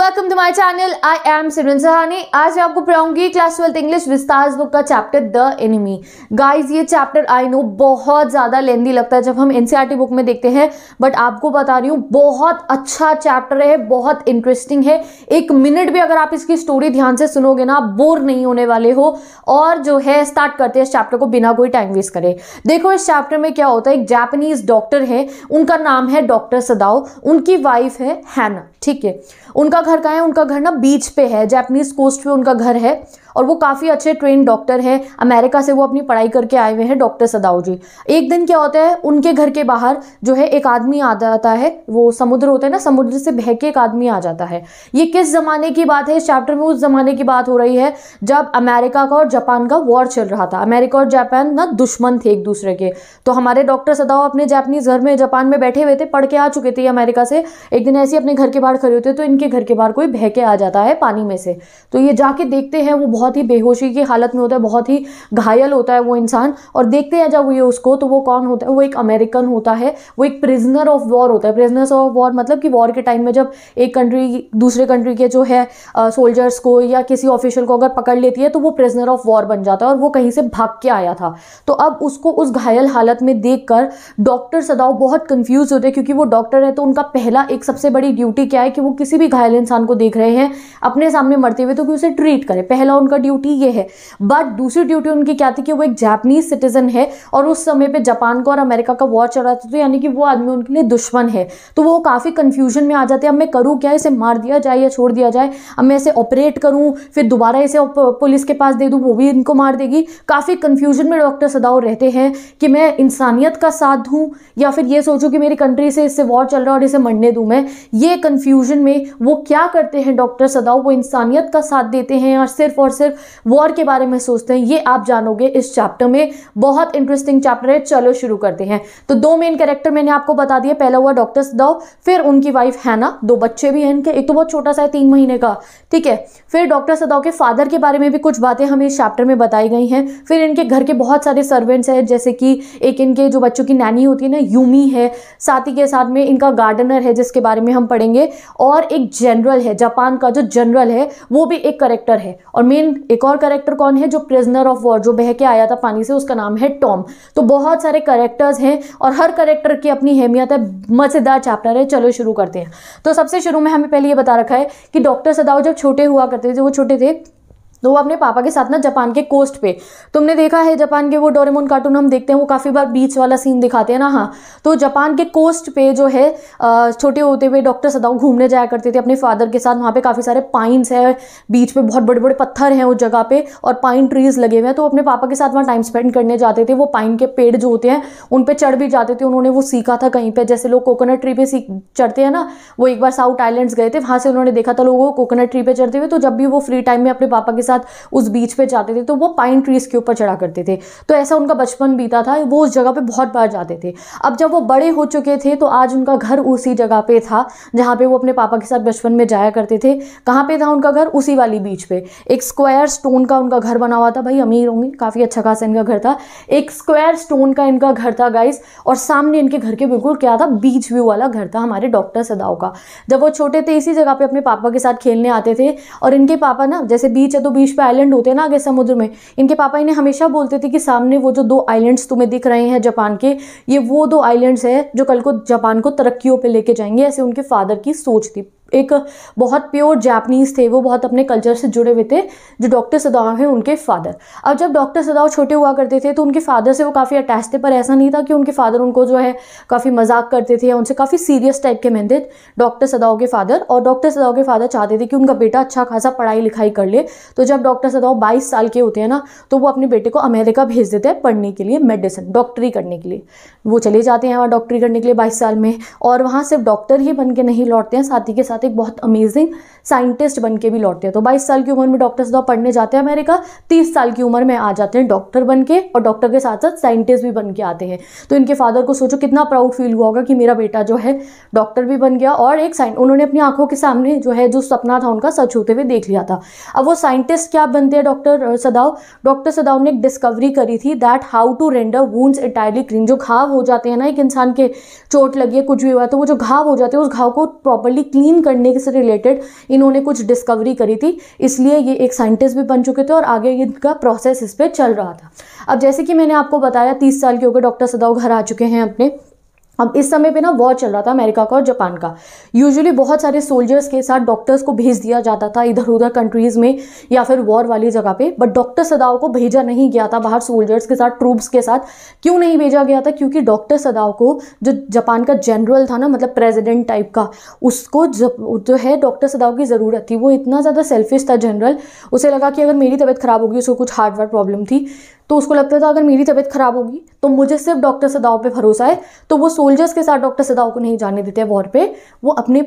welcome to my channel I am Simran Sahani आज मैं आपको पढ़ाऊंगी class twelfth English Vistas book का चैप्टर द एनिमी गाइस ये चैप्टर आई नो बहुत ज़्यादा लेंदी लगता है जब हम एनसीईआरटी बुक e में देखते हैं बट आपको बता रही हूँ बहुत अच्छा चैप्टर है बहुत इंटरेस्टिंग है एक मिनट भी अगर आप इसकी स्टोरी ध्यान से सुनोगे ना बोर नहीं होने वाले हो और जो है स्टार्ट करते हैं इस चैप्टर को बिना कोई टाइम वेस्ट करे देखो इस चैप्टर में क्या होता है एक जापनीज डॉक्टर है उनका नाम है डॉक्टर सदाओ उनकी वाइफ है हैना ठीक है उनका घर कहाँ है उनका घर ना बीच पे है जैपनीज कोस्ट पे उनका घर है और वो काफ़ी अच्छे ट्रेन डॉक्टर हैं अमेरिका से वो अपनी पढ़ाई करके आए हुए हैं डॉक्टर सदाओ जी एक दिन क्या होता है उनके घर के बाहर जो है एक आदमी आ जाता है वो समुद्र होता है ना समुद्र से बह के एक आदमी आ जाता है ये किस ज़माने की बात है इस चैप्टर में उस ज़माने की बात हो रही है जब अमेरिका का और जापान का वॉर चल रहा था अमेरिका और जापान ना दुश्मन थे एक दूसरे के तो हमारे डॉक्टर सदाओ अपने जापनीज घर में जापान में बैठे हुए थे पढ़ के आ चुके थे अमेरिका से एक दिन ऐसे अपने घर के बाहर खड़े होते तो इनके घर के बाहर कोई बह के आ जाता है पानी में से तो ये जाके देखते हैं वो बहुत ही बेहोशी की हालत में होता है बहुत ही घायल होता है वो इंसान और देखते हैं जब ये उसको तो वो कौन होता है वो एक अमेरिकन होता है वो एक प्रिजनर ऑफ वॉर होता है प्रिजनर्स ऑफ वॉर मतलब कि वॉर के टाइम में जब एक कंट्री दूसरे कंट्री के जो है सोल्जर्स को या किसी ऑफिशियल को अगर पकड़ लेती है तो वो प्रिजनर ऑफ वॉर बन जाता है और वो कहीं से भाग के आया था तो अब उसको उस घायल हालत में देख कर डॉक्टर सदाओ बहुत कन्फ्यूज होते हैं क्योंकि वो डॉक्टर है तो उनका पहला एक सबसे बड़ी ड्यूटी क्या है कि वो किसी भी घायल इंसान को देख रहे हैं अपने सामने मरते हुए तो कि उसे ट्रीट करें पहला उनका उनका ड्यूटी ये है बट दूसरी ड्यूटी उनकी क्या थी कि वो एक जापनीज सिटीजन है और उस समय पर जापान को और अमेरिका का वॉर चल रहा था तो यानी कि वो आदमी उनके लिए दुश्मन है तो वो काफ़ी कन्फ्यूजन में आ जाते हैं अब मैं करूँ क्या इसे मार दिया जाए या छोड़ दिया जाए अब मैं इसे ऑपरेट करूँ फिर दोबारा इसे पुलिस के पास दे दूँ वो भी इनको मार देगी काफ़ी कन्फ्यूजन में डॉक्टर सदाओ रहते हैं कि मैं इंसानियत का साथ दूँ या फिर ये सोचूँ कि मेरी कंट्री से इससे वॉर चल रहा है और इसे मरने दूँ मैं ये कन्फ्यूजन में वो क्या करते हैं डॉक्टर सदाओ वो इंसानियत का साथ देते हैं और सिर्फ और सिर्फ वॉर के बारे में सोचते हैं ये आप जानोगे इस चैप्टर में बहुत इंटरेस्टिंग चैप्टर है चलो शुरू करते हैं तो दो मेन कैरेक्टर मैंने आपको बता दिया पहला हुआ डॉक्टर सदाव फिर उनकी वाइफ हैना दो बच्चे भी हैं इनके एक तो बहुत छोटा सा है तीन महीने का ठीक है फिर डॉक्टर सदाव के फादर के बारे में भी कुछ बातें हमें इस चैप्टर में बताई गई हैं फिर इनके घर के बहुत सारे सर्वेंट्स हैं जैसे कि एक इनके जो बच्चों की नैनी होती है ना यूमी है साथ के साथ में इनका गार्डनर है जिसके बारे में हम पढ़ेंगे और एक जनरल है जापान का जो जनरल है वो भी एक करेक्टर है और मेन लेकिन एक और करेक्टर कौन है जो प्रिजनर ऑफ वॉर जो बह के आया था पानी से उसका नाम है टॉम तो बहुत सारे करेक्टर्स हैं और हर करेक्टर की अपनी अहमियत है मज़ेदार चैप्टर है चलो शुरू करते हैं तो सबसे शुरू में हमें पहले ये बता रखा है कि डॉक्टर सदाव जब छोटे हुआ करते थे वो छोटे थे तो वो अपने पापा के साथ ना जापान के कोस्ट पे तुमने देखा है जापान के वो डोरेमोन कार्टून हम देखते हैं वो काफ़ी बार बीच वाला सीन दिखाते हैं ना हाँ तो जापान के कोस्ट पे जो है छोटे होते हुए डॉक्टर सदाओ घूमने जाया करते थे अपने फादर के साथ वहाँ पे काफ़ी सारे पाइन्स है बीच पे बहुत बड़े बड़े पत्थर हैं उस जगह पे और पाइन ट्रीज लगे हुए हैं तो अपने पापा के साथ वहाँ टाइम स्पेंड करने जाते थे वो पाइन के पेड़ जो होते हैं उन पर चढ़ भी जाते थे उन्होंने वो सीखा था कहीं पर जैसे लोग कोकोनट ट्री पे सीख चढ़ते हैं ना वो एक बार साउथ आइलैंड्स गए थे वहाँ से उन्होंने देखा था लोगों को कोकोनट ट्री पे चढ़ते हुए तो जब भी वो फ्री टाइम में अपने पापा के साथ उस बीच पे जाते थे तो वो पाइन ट्रीज़ के ऊपर चढ़ा करते थे तो ऐसा उनका बचपन बीता था वो उस जगह पे बहुत बार जाते थे अब जब वो बड़े हो चुके थे तो आज उनका घर उसी जगह पे था जहाँ पे वो अपने पापा के साथ बचपन में जाया करते थे कहाँ पे था उनका घर उसी वाली बीच पे एक स्क्वायर स्टोन का उनका घर बना हुआ था भाई अमीर होंगे काफ़ी अच्छा खासा इनका घर था एक स्क्वायर स्टोन का इनका घर था गाइस और सामने इनके घर के बिल्कुल क्या था बीच व्यू वाला घर था हमारे डॉक्टर सदाओ का जब वो छोटे थे इसी जगह पे अपने पापा के साथ खेलने आते थे और इनके पापा ना जैसे बीच है तो बीच बीच पे आइलैंड होते हैं ना आगे समुद्र में इनके पापा इन्हें हमेशा बोलते थे कि सामने वो जो दो आइलैंड्स तुम्हें दिख रहे हैं जापान के ये वो दो आइलैंड्स हैं जो कल को जापान को तरक्की पर लेके जाएंगे ऐसे उनके फादर की सोच थी एक बहुत प्योर जापनीज़ थे वो बहुत अपने कल्चर से जुड़े हुए थे जो डॉक्टर सदाव हैं उनके फादर अब जब डॉक्टर सदाव छोटे हुआ करते थे तो उनके फादर से वो काफ़ी अटैच थे पर ऐसा नहीं था कि उनके फादर उनको जो है काफ़ी मजाक करते थे या उनसे काफ़ी सीरियस टाइप के मेहनत डॉक्टर सदाव के फादर और डॉक्टर सदाव के फादर चाहते थे कि उनका बेटा अच्छा खासा पढ़ाई लिखाई कर ले तो जब डॉक्टर सदाव बाईस साल के होते हैं ना तो वो अपने बेटे को अमेरिका भेज देते हैं पढ़ने के लिए मेडिसिन डॉक्टरी करने के लिए वो चले जाते हैं वहाँ डॉक्टरी करने के लिए बाईस साल में और वहाँ सिर्फ डॉक्टर ही बन के नहीं लौटते हैं साथी के साथ साथ एक बहुत अमेजिंग साइंटिस्ट बन के भी लौटते हैं तो बाईस साल की उम्र में डॉक्टर साहब पढ़ने जाते हैं अमेरिका तीस साल की उम्र में आ जाते हैं डॉक्टर बन के और डॉक्टर के साथ साथ साइंटिस्ट भी बन के आते हैं तो इनके फादर को सोचो कितना प्राउड फील हुआ होगा कि मेरा बेटा जो है डॉक्टर भी बन गया और एक साइंट उन्होंने अपनी आंखों के सामने जो है जो सपना था उनका सच होते हुए देख लिया था अब वो साइंटिस्ट क्या बनते हैं डॉक्टर सदाव डॉक्टर सदाव ने एक डिस्कवरी करी थी that how to render wounds entirely clean जो घाव हो जाते हैं ना एक इंसान के चोट लगी है कुछ भी हुआ तो वो जो घाव हो जाते हैं उस घाव को प्रॉपरली क्लीन करने से रिलेटेड इन्होंने कुछ डिस्कवरी करी थी इसलिए ये एक साइंटिस्ट भी बन चुके थे और आगे इनका प्रोसेस इस पर चल रहा था अब जैसे कि मैंने आपको बताया तीस साल के होकर डॉक्टर सदाव घर आ चुके हैं अपने अब इस समय पे ना वॉर चल रहा था अमेरिका का और जापान का यूजुअली बहुत सारे सोल्जर्स के साथ डॉक्टर्स को भेज दिया जाता था इधर उधर कंट्रीज़ में या फिर वॉर वाली जगह पे बट डॉक्टर सदाओ को भेजा नहीं गया था बाहर सोल्जर्स के साथ ट्रूप्स के साथ क्यों नहीं भेजा गया था क्योंकि डॉक्टर सदाओ को जो जापान का जनरल था ना मतलब प्रेजिडेंट टाइप का उसको जो है डॉक्टर सदाओ की ज़रूरत थी वो इतना ज़्यादा सेल्फिश था जनरल उसे लगा कि अगर मेरी तबीयत ख़राब होगी उसको कुछ हार्ट वार्ट प्रॉब्लम थी तो उसको लगता था अगर मेरी तबीयत ख़राब होगी तो मुझे सिर्फ डॉक्टर सदाओ पे भरोसा है तो वो सोल्जर्स के साथ डॉक्टर सदाओ को नहीं जाने देते वॉर पे वो अपने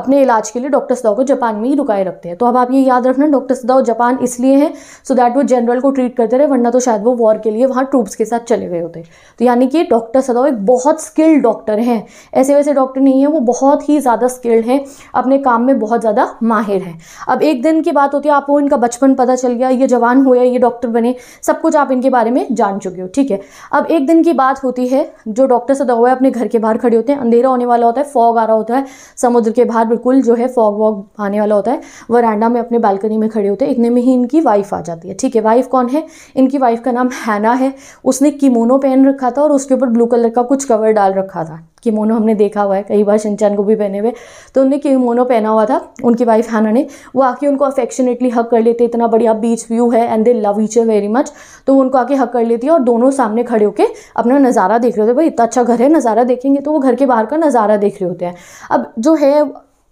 अपने इलाज के लिए डॉक्टर सदाओ को जापान में ही रुकाए रखते हैं तो अब आप ये याद रखना डॉक्टर सदाओ जापान इसलिए हैं सो दैट वो जनरल को ट्रीट करते रहे वरना तो शायद वो वॉर के लिए वहाँ ट्रूप्स के साथ चले गए होते तो यानी कि डॉक्टर सदाओ एक बहुत स्किल्ड डॉक्टर हैं ऐसे वैसे डॉक्टर नहीं है वो बहुत ही ज़्यादा स्किल्ड हैं अपने काम में बहुत ज़्यादा माहिर हैं अब एक दिन की बात होती है आपको इनका बचपन पता चल गया ये जवान हुए ये डॉक्टर बने सब कुछ आप इनके बारे में जान चुके हो ठीक है अब एक दिन की बात होती है जो डॉक्टर सदा हुआ है अपने घर के बाहर खड़े होते हैं अंधेरा होने वाला होता है फॉग आ रहा होता है समुद्र के बाहर बिल्कुल जो है फॉग वॉग आने वाला होता है वरांडा में अपने बालकनी में खड़े होते हैं इतने में ही इनकी वाइफ आ जाती है ठीक है वाइफ कौन है इनकी वाइफ का नाम हैना है उसने किमोनो पहन रखा था और उसके ऊपर ब्लू कलर का कुछ कवर डाल रखा था किमोनो हमने देखा हुआ है कई बार शिनचान को भी पहने हुए तो उन्होंने किमोनो पहना हुआ था उनकी वाइफ हैना ने वो आके उनको अफेक्शनेटली हक कर लेते इतना बढ़िया बीच व्यू है and they love each very much तो वो उनको आके हक कर लेती है और दोनों सामने खड़े होकर अपना नज़ारा देख रहे होते भाई इतना अच्छा घर है नज़ारा देखेंगे तो वो घर के बाहर का नज़ारा देख रहे होते हैं अब जो है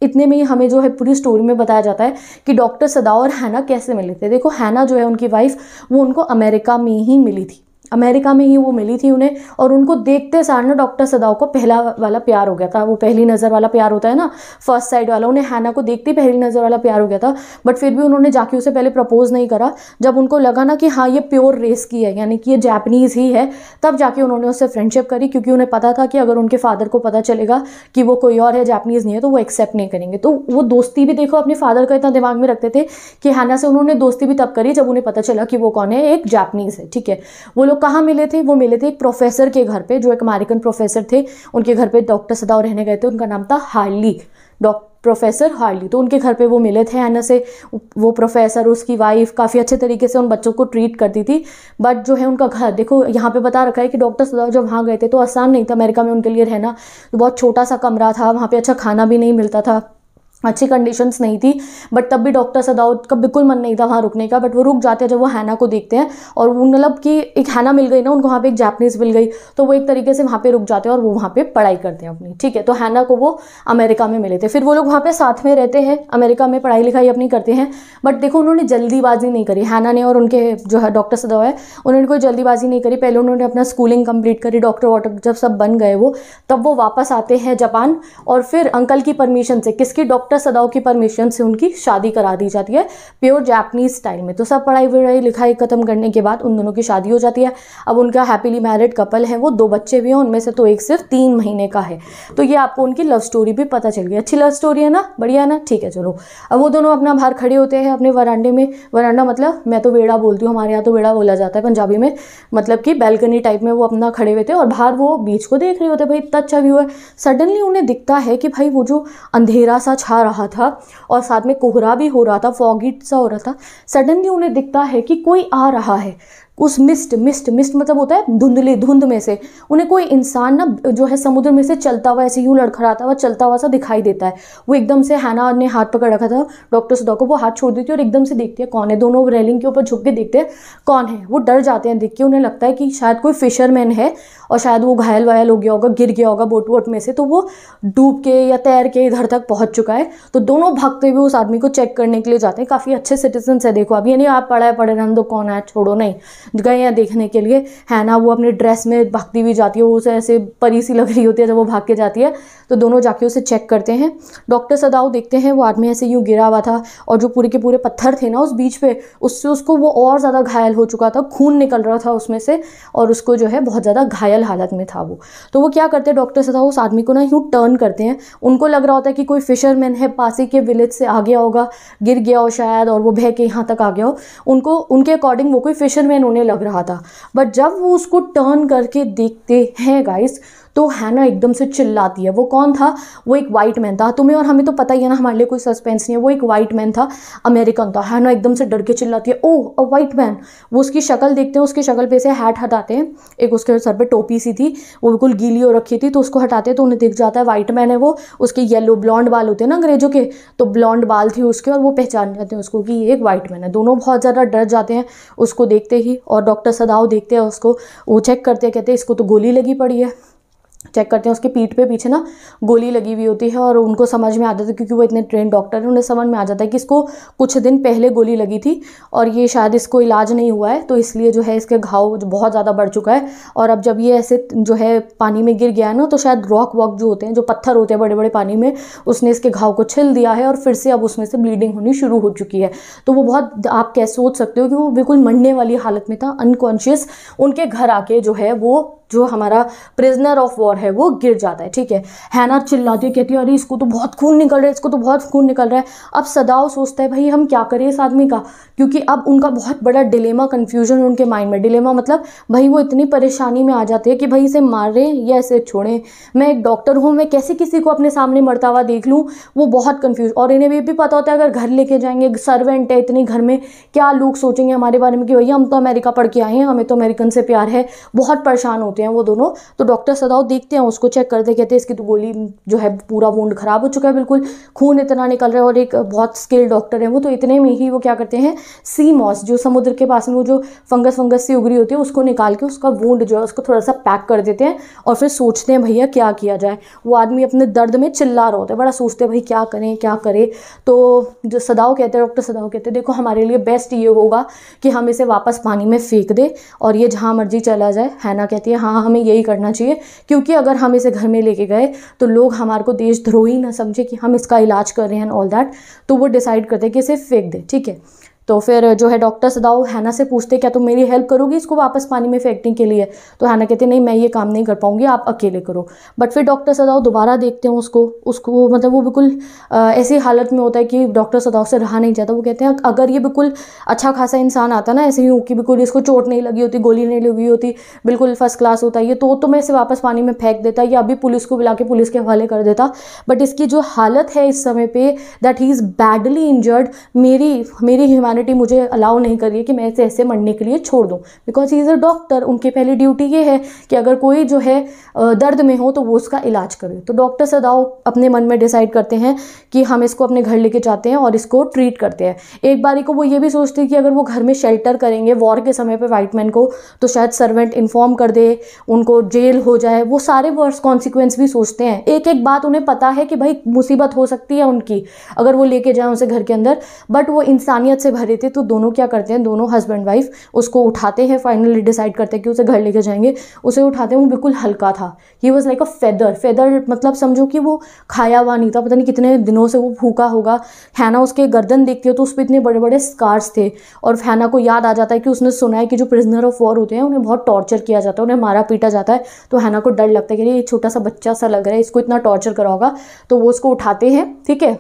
इतने में ही हमें जो है पूरी स्टोरी में बताया जाता है कि डॉक्टर सदाओ और हैना कैसे मिले थे देखो हैना जो है उनकी वाइफ वो उनको अमेरिका में ही मिली थी अमेरिका में ही वो मिली थी उन्हें और उनको देखते सार ना डॉक्टर सदाओ को पहला वाला प्यार हो गया था वो पहली नज़र वाला प्यार होता है ना फर्स्ट साइड वाला उन्हें हैना को देखते ही पहली नज़र वाला प्यार हो गया था बट फिर भी उन्होंने जाके उसे पहले प्रपोज नहीं करा जब उनको लगा ना कि हाँ ये प्योर रेस की है यानी कि ये जैपनीज़ ही है तब जाके उन्होंने उससे फ्रेंडशिप करी क्योंकि उन्हें पता था कि अगर उनके फादर को पता चलेगा कि वो कोई और है जैपनीज़ नहीं है तो वो एक्सेप्ट नहीं करेंगे तो वो दोस्ती भी देखो अपने फादर का इतना दिमाग में रखते थे कि हैना से उन्होंने दोस्ती भी तब करी जब उन्हें पता चला कि वो कौन है एक जैपनीज़ है ठीक है वो लोग कहाँ मिले थे वो मिले थे एक प्रोफेसर के घर पे जो एक अमेरिकन प्रोफेसर थे उनके घर पे डॉक्टर सदाव रहने गए थे उनका नाम था हार्ली डॉक्टर प्रोफेसर हार्ली तो उनके घर पे वो मिले थे एना से वो प्रोफेसर उसकी वाइफ काफ़ी अच्छे तरीके से उन बच्चों को ट्रीट करती थी बट जो है उनका घर देखो यहाँ पे बता रखा है कि डॉक्टर सदाव जब वहाँ गए थे तो आसान नहीं था अमेरिका में उनके लिए रहना तो बहुत छोटा सा कमरा था वहाँ पर अच्छा खाना भी नहीं मिलता था अच्छी कंडीशंस नहीं थी बट तब भी डॉक्टर सदाउद का बिल्कुल मन नहीं था वहाँ रुकने का बट वो रुक जाते हैं जब वो हैना को देखते हैं और वो मतलब कि एक हैना मिल गई ना उनको वहाँ पे एक जैपनीज़ मिल गई तो वो एक तरीके से वहाँ पे रुक जाते हैं और वो वहाँ पे पढ़ाई करते हैं अपनी ठीक है तो हैना को वो अमेरिका में मिले थे फिर वो लोग वहाँ पर साथ में रहते हैं अमेरिका में पढ़ाई लिखाई अपनी करते हैं बट देखो उन्होंने जल्दीबाजी नहीं करी हैना ने और उनके जो है डॉक्टर सदाव है उन्होंने कोई जल्दीबाजी नहीं करी पहले उन्होंने अपना स्कूलिंग कंप्लीट करी डॉक्टर वॉटर जब सब बन गए वो तब वो वापस आते हैं जापान और फिर अंकल की परमिशन से किसकी डॉक्टर डॉक्टर सदाओ की परमिशन से उनकी शादी करा दी जाती है प्योर जैपनीज स्टाइल में तो सब पढ़ाई वढ़ाई लिखाई खत्म करने के बाद उन दोनों की शादी हो जाती है अब उनका हैप्पीली मैरिड कपल है वो दो बच्चे भी हैं उनमें से तो एक सिर्फ तीन महीने का है तो ये आपको उनकी लव स्टोरी भी पता चल गई अच्छी लव स्टोरी है ना बढ़िया है ना ठीक है चलो अब वो दोनों अपना बाहर खड़े होते हैं अपने वरांडे में वरांडा मतलब मैं तो वेड़ा बोलती हूँ हमारे यहाँ तो वेड़ा बोला जाता है पंजाबी में मतलब कि बैलकनी टाइप में वो अपना खड़े हुए थे और बाहर वो बीच को देख रहे होते भाई इतना अच्छा व्यू है सडनली उन्हें दिखता है कि भाई वो जो अंधेरा सा छा रहा था और साथ में कोहरा भी हो रहा था फॉगिट सा हो रहा था सडनली उन्हें दिखता है कि कोई आ रहा है उस मिस्ट मिस्ट मिस्ट मतलब होता है धुंधली धुंध में से उन्हें कोई इंसान ना जो है समुद्र में से चलता हुआ ऐसे यूँ लड़खड़ाता हुआ चलता हुआ सा दिखाई देता है वो एकदम से हैना ने हाथ पकड़ रखा था डॉक्टर सुधा को वो हाथ छोड़ देती है और एकदम से देखती है कौन है दोनों रेलिंग के ऊपर झुक के देखते हैं कौन है वो डर जाते हैं देख के उन्हें लगता है कि शायद कोई फिशरमैन है और शायद वो घायल वायल हो गया होगा गिर गया होगा बोट वोट में से तो वो डूब के या तैर के इधर तक पहुँच चुका है तो दोनों भागते हुए उस आदमी को चेक करने के लिए जाते हैं काफ़ी अच्छे सिटीजन्स है देखो अभी यानी आप पढ़ाए पढ़े हम तो कौन है छोड़ो नहीं गए हैं देखने के लिए है ना वो अपने ड्रेस में भागती हुई जाती है वो उसे ऐसे परी सी लग रही होती है जब वो भाग के जाती है तो दोनों जाके उसे चेक करते हैं डॉक्टर सदाऊ देखते हैं वो आदमी ऐसे यूँ गिरा हुआ था और जो पूरे के पूरे पत्थर थे ना उस बीच पर उससे उसको वो और ज़्यादा घायल हो चुका था खून निकल रहा था उसमें से और उसको जो है बहुत ज़्यादा घायल हालत में था वो तो वो क्या करते हैं डॉक्टर सदाऊ उस आदमी को ना यूँ टर्न करते हैं उनको लग रहा होता है कि कोई फिशरमैन है पासी के विलेज से आ गया होगा गिर गया हो शायद और वो बह के यहाँ तक आ गया हो उनको उनके अकॉर्डिंग वो कोई फिशरमैन होने लग रहा था बट जब वो उसको टर्न करके देखते हैं गाइस तो हैना एकदम से चिल्लाती है वो कौन था वो एक वाइट मैन था तुम्हें और हमें तो पता ही है ना हमारे लिए कोई सस्पेंस नहीं है वो एक वाइट मैन था अमेरिकन था हैना एकदम से डर के चिल्लाती है ओ अ वाइट मैन वो उसकी शक्ल देखते हैं उसकी शक्ल पे से हैट हटाते हैं एक उसके सर पर टोपी सी थी वो बिल्कुल गीली हो रखी थी तो उसको हटाते हैं तो उन्हें दिख जाता है वाइट मैन है वो उसके येलो ब्लॉन्ड बाल होते हैं ना अंग्रेजों के तो ब्लॉन्ड बाल थी उसके और वो पहचान जाते हैं उसको कि ये एक वाइट मैन है दोनों बहुत ज़्यादा डर जाते हैं उसको देखते ही और डॉक्टर सदाव देखते हैं उसको वो चेक करते हैं कहते हैं इसको तो गोली लगी पड़ी है चेक करते हैं उसके पीठ पे पीछे ना गोली लगी हुई होती है और उनको समझ में आ जाता है क्योंकि वो इतने ट्रेन डॉक्टर हैं उन्हें समझ में आ जाता है कि इसको कुछ दिन पहले गोली लगी थी और ये शायद इसको इलाज नहीं हुआ है तो इसलिए जो है इसके घाव बहुत ज़्यादा बढ़ चुका है और अब जब ये ऐसे जो है पानी में गिर गया है ना तो शायद रॉक वॉक जो होते हैं जो पत्थर होते हैं बड़े बड़े पानी में उसने इसके घाव को छिल दिया है और फिर से अब उसमें से ब्लीडिंग होनी शुरू हो चुकी है तो वो बहुत आप कैसे सोच सकते हो कि वो बिल्कुल मरने वाली हालत में था अनकॉन्शियस उनके घर आके जो है वो जो हमारा प्रिजनर ऑफ वॉर है वो गिर जाता है ठीक है हैना चिल्लाती कहती है अरे इसको तो बहुत खून निकल रहा है इसको तो बहुत खून निकल रहा है अब सदाव सोचता है भाई हम क्या करें इस आदमी का क्योंकि अब उनका बहुत बड़ा डिलेमा कन्फ्यूजन उनके माइंड में डिलेमा मतलब भाई वो इतनी परेशानी में आ जाते हैं कि भाई इसे मारें या इसे छोड़ें मैं एक डॉक्टर हूँ मैं कैसे किसी को अपने सामने मरता हुआ देख लूँ वो बहुत कन्फ्यूज और इन्हें ये भी पता होता है अगर घर लेके जाएंगे सर्वेंट है इतने घर में क्या लोग सोचेंगे हमारे बारे में कि भैया हम तो अमेरिका पढ़ के आए हैं हमें तो अमेरिकन से प्यार है बहुत परेशान होते होते हैं वो दोनों तो डॉक्टर सदाओ देखते हैं उसको चेक करते कहते हैं इसकी तो गोली जो है पूरा वोंड खराब हो चुका है बिल्कुल खून इतना निकल रहा है और एक बहुत स्किल्ड डॉक्टर है वो तो इतने में ही वो क्या करते हैं सी मॉस जो समुद्र के पास में वो जो फंगस फंगस से उगरी होती है उसको निकाल के उसका वोंड जो है उसको थोड़ा सा पैक कर देते हैं और फिर सोचते हैं भैया क्या किया जाए वो आदमी अपने दर्द में चिल्ला रहा होता है बड़ा सोचते हैं भाई क्या करें क्या करें तो जो सदाओ कहते हैं डॉक्टर सदाओ कहते हैं देखो हमारे लिए बेस्ट ये होगा कि हम इसे वापस पानी में फेंक दें और ये जहाँ मर्जी चला जाए है ना कहती है हाँ हमें यही करना चाहिए क्योंकि अगर हम इसे घर में लेके गए तो लोग हमारे को देशद्रोही ना समझे कि हम इसका इलाज कर रहे हैं ऑल दैट तो वो डिसाइड करते हैं कि इसे फेंक दें ठीक है तो फिर जो है डॉक्टर सदाओ हैना से पूछते क्या तुम मेरी हेल्प करोगी इसको वापस पानी में फेंकने के लिए तो हैना कहते नहीं मैं ये काम नहीं कर पाऊँगी आप अकेले करो बट फिर डॉक्टर सदाओ दोबारा देखते हैं उसको उसको मतलब वो बिल्कुल ऐसी हालत में होता है कि डॉक्टर सदाओ से रहा नहीं जाता वो कहते हैं अगर ये बिल्कुल अच्छा खासा इंसान आता ना ऐसे ही कि बिल्कुल इसको चोट नहीं लगी होती गोली नहीं लगी होती बिल्कुल फर्स्ट क्लास होता है ये तो तो मैं इसे वापस पानी में फेंक देता या अभी पुलिस को बुला के पुलिस के हवाले कर देता बट इसकी जो हालत है इस समय पर that he is badly injured मेरी मेरी ह्यूमैनिटी मुझे अलाउ नहीं करिए कि मैं ऐसे ऐसे मरने के लिए छोड़ दूँ because he is a doctor उनकी पहली ड्यूटी ये है कि अगर कोई जो है दर्द में हो तो वो उसका इलाज करे तो डॉक्टर सदाओ अपने मन में डिसाइड करते हैं कि हम इसको अपने घर लेके जाते हैं और इसको ट्रीट करते हैं एक बारी को वो ये भी सोचते हैं कि अगर वो घर में शेल्टर करेंगे वॉर के समय पर वाइट मैन को तो शायद सर्वेंट इन्फॉर्म कर दे उनको जेल हो जाए वो सारे वर्स कॉन्सिक्वेंस भी सोचते हैं एक एक बात उन्हें पता है कि भाई मुसीबत हो सकती है उनकी अगर वो लेके जाए उसे घर के अंदर बट वो इंसानियत से भर भरे थे तो दोनों क्या करते हैं दोनों हस्बैंड वाइफ उसको उठाते हैं फाइनली डिसाइड करते हैं कि उसे घर लेके जाएंगे उसे उठाते हैं वो बिल्कुल हल्का था he was like a feather feather मतलब समझो कि वो खाया हुआ नहीं था पता नहीं कितने दिनों से वो भूखा होगा हैना उसके गर्दन देखती हो तो उस पर इतने बड़े बड़े स्कार्स थे और हैना को याद आ जाता है कि उसने सुना है कि जो प्रिजनर ऑफ वॉर होते हैं उन्हें बहुत टॉर्चर किया जाता है उन्हें मारा पीटा जाता है तो हैना को डर लगता है कि ये छोटा सा बच्चा सा लग रहा है इसको इतना टॉर्चर करा होगा तो वो उसको उठाते हैं ठीक है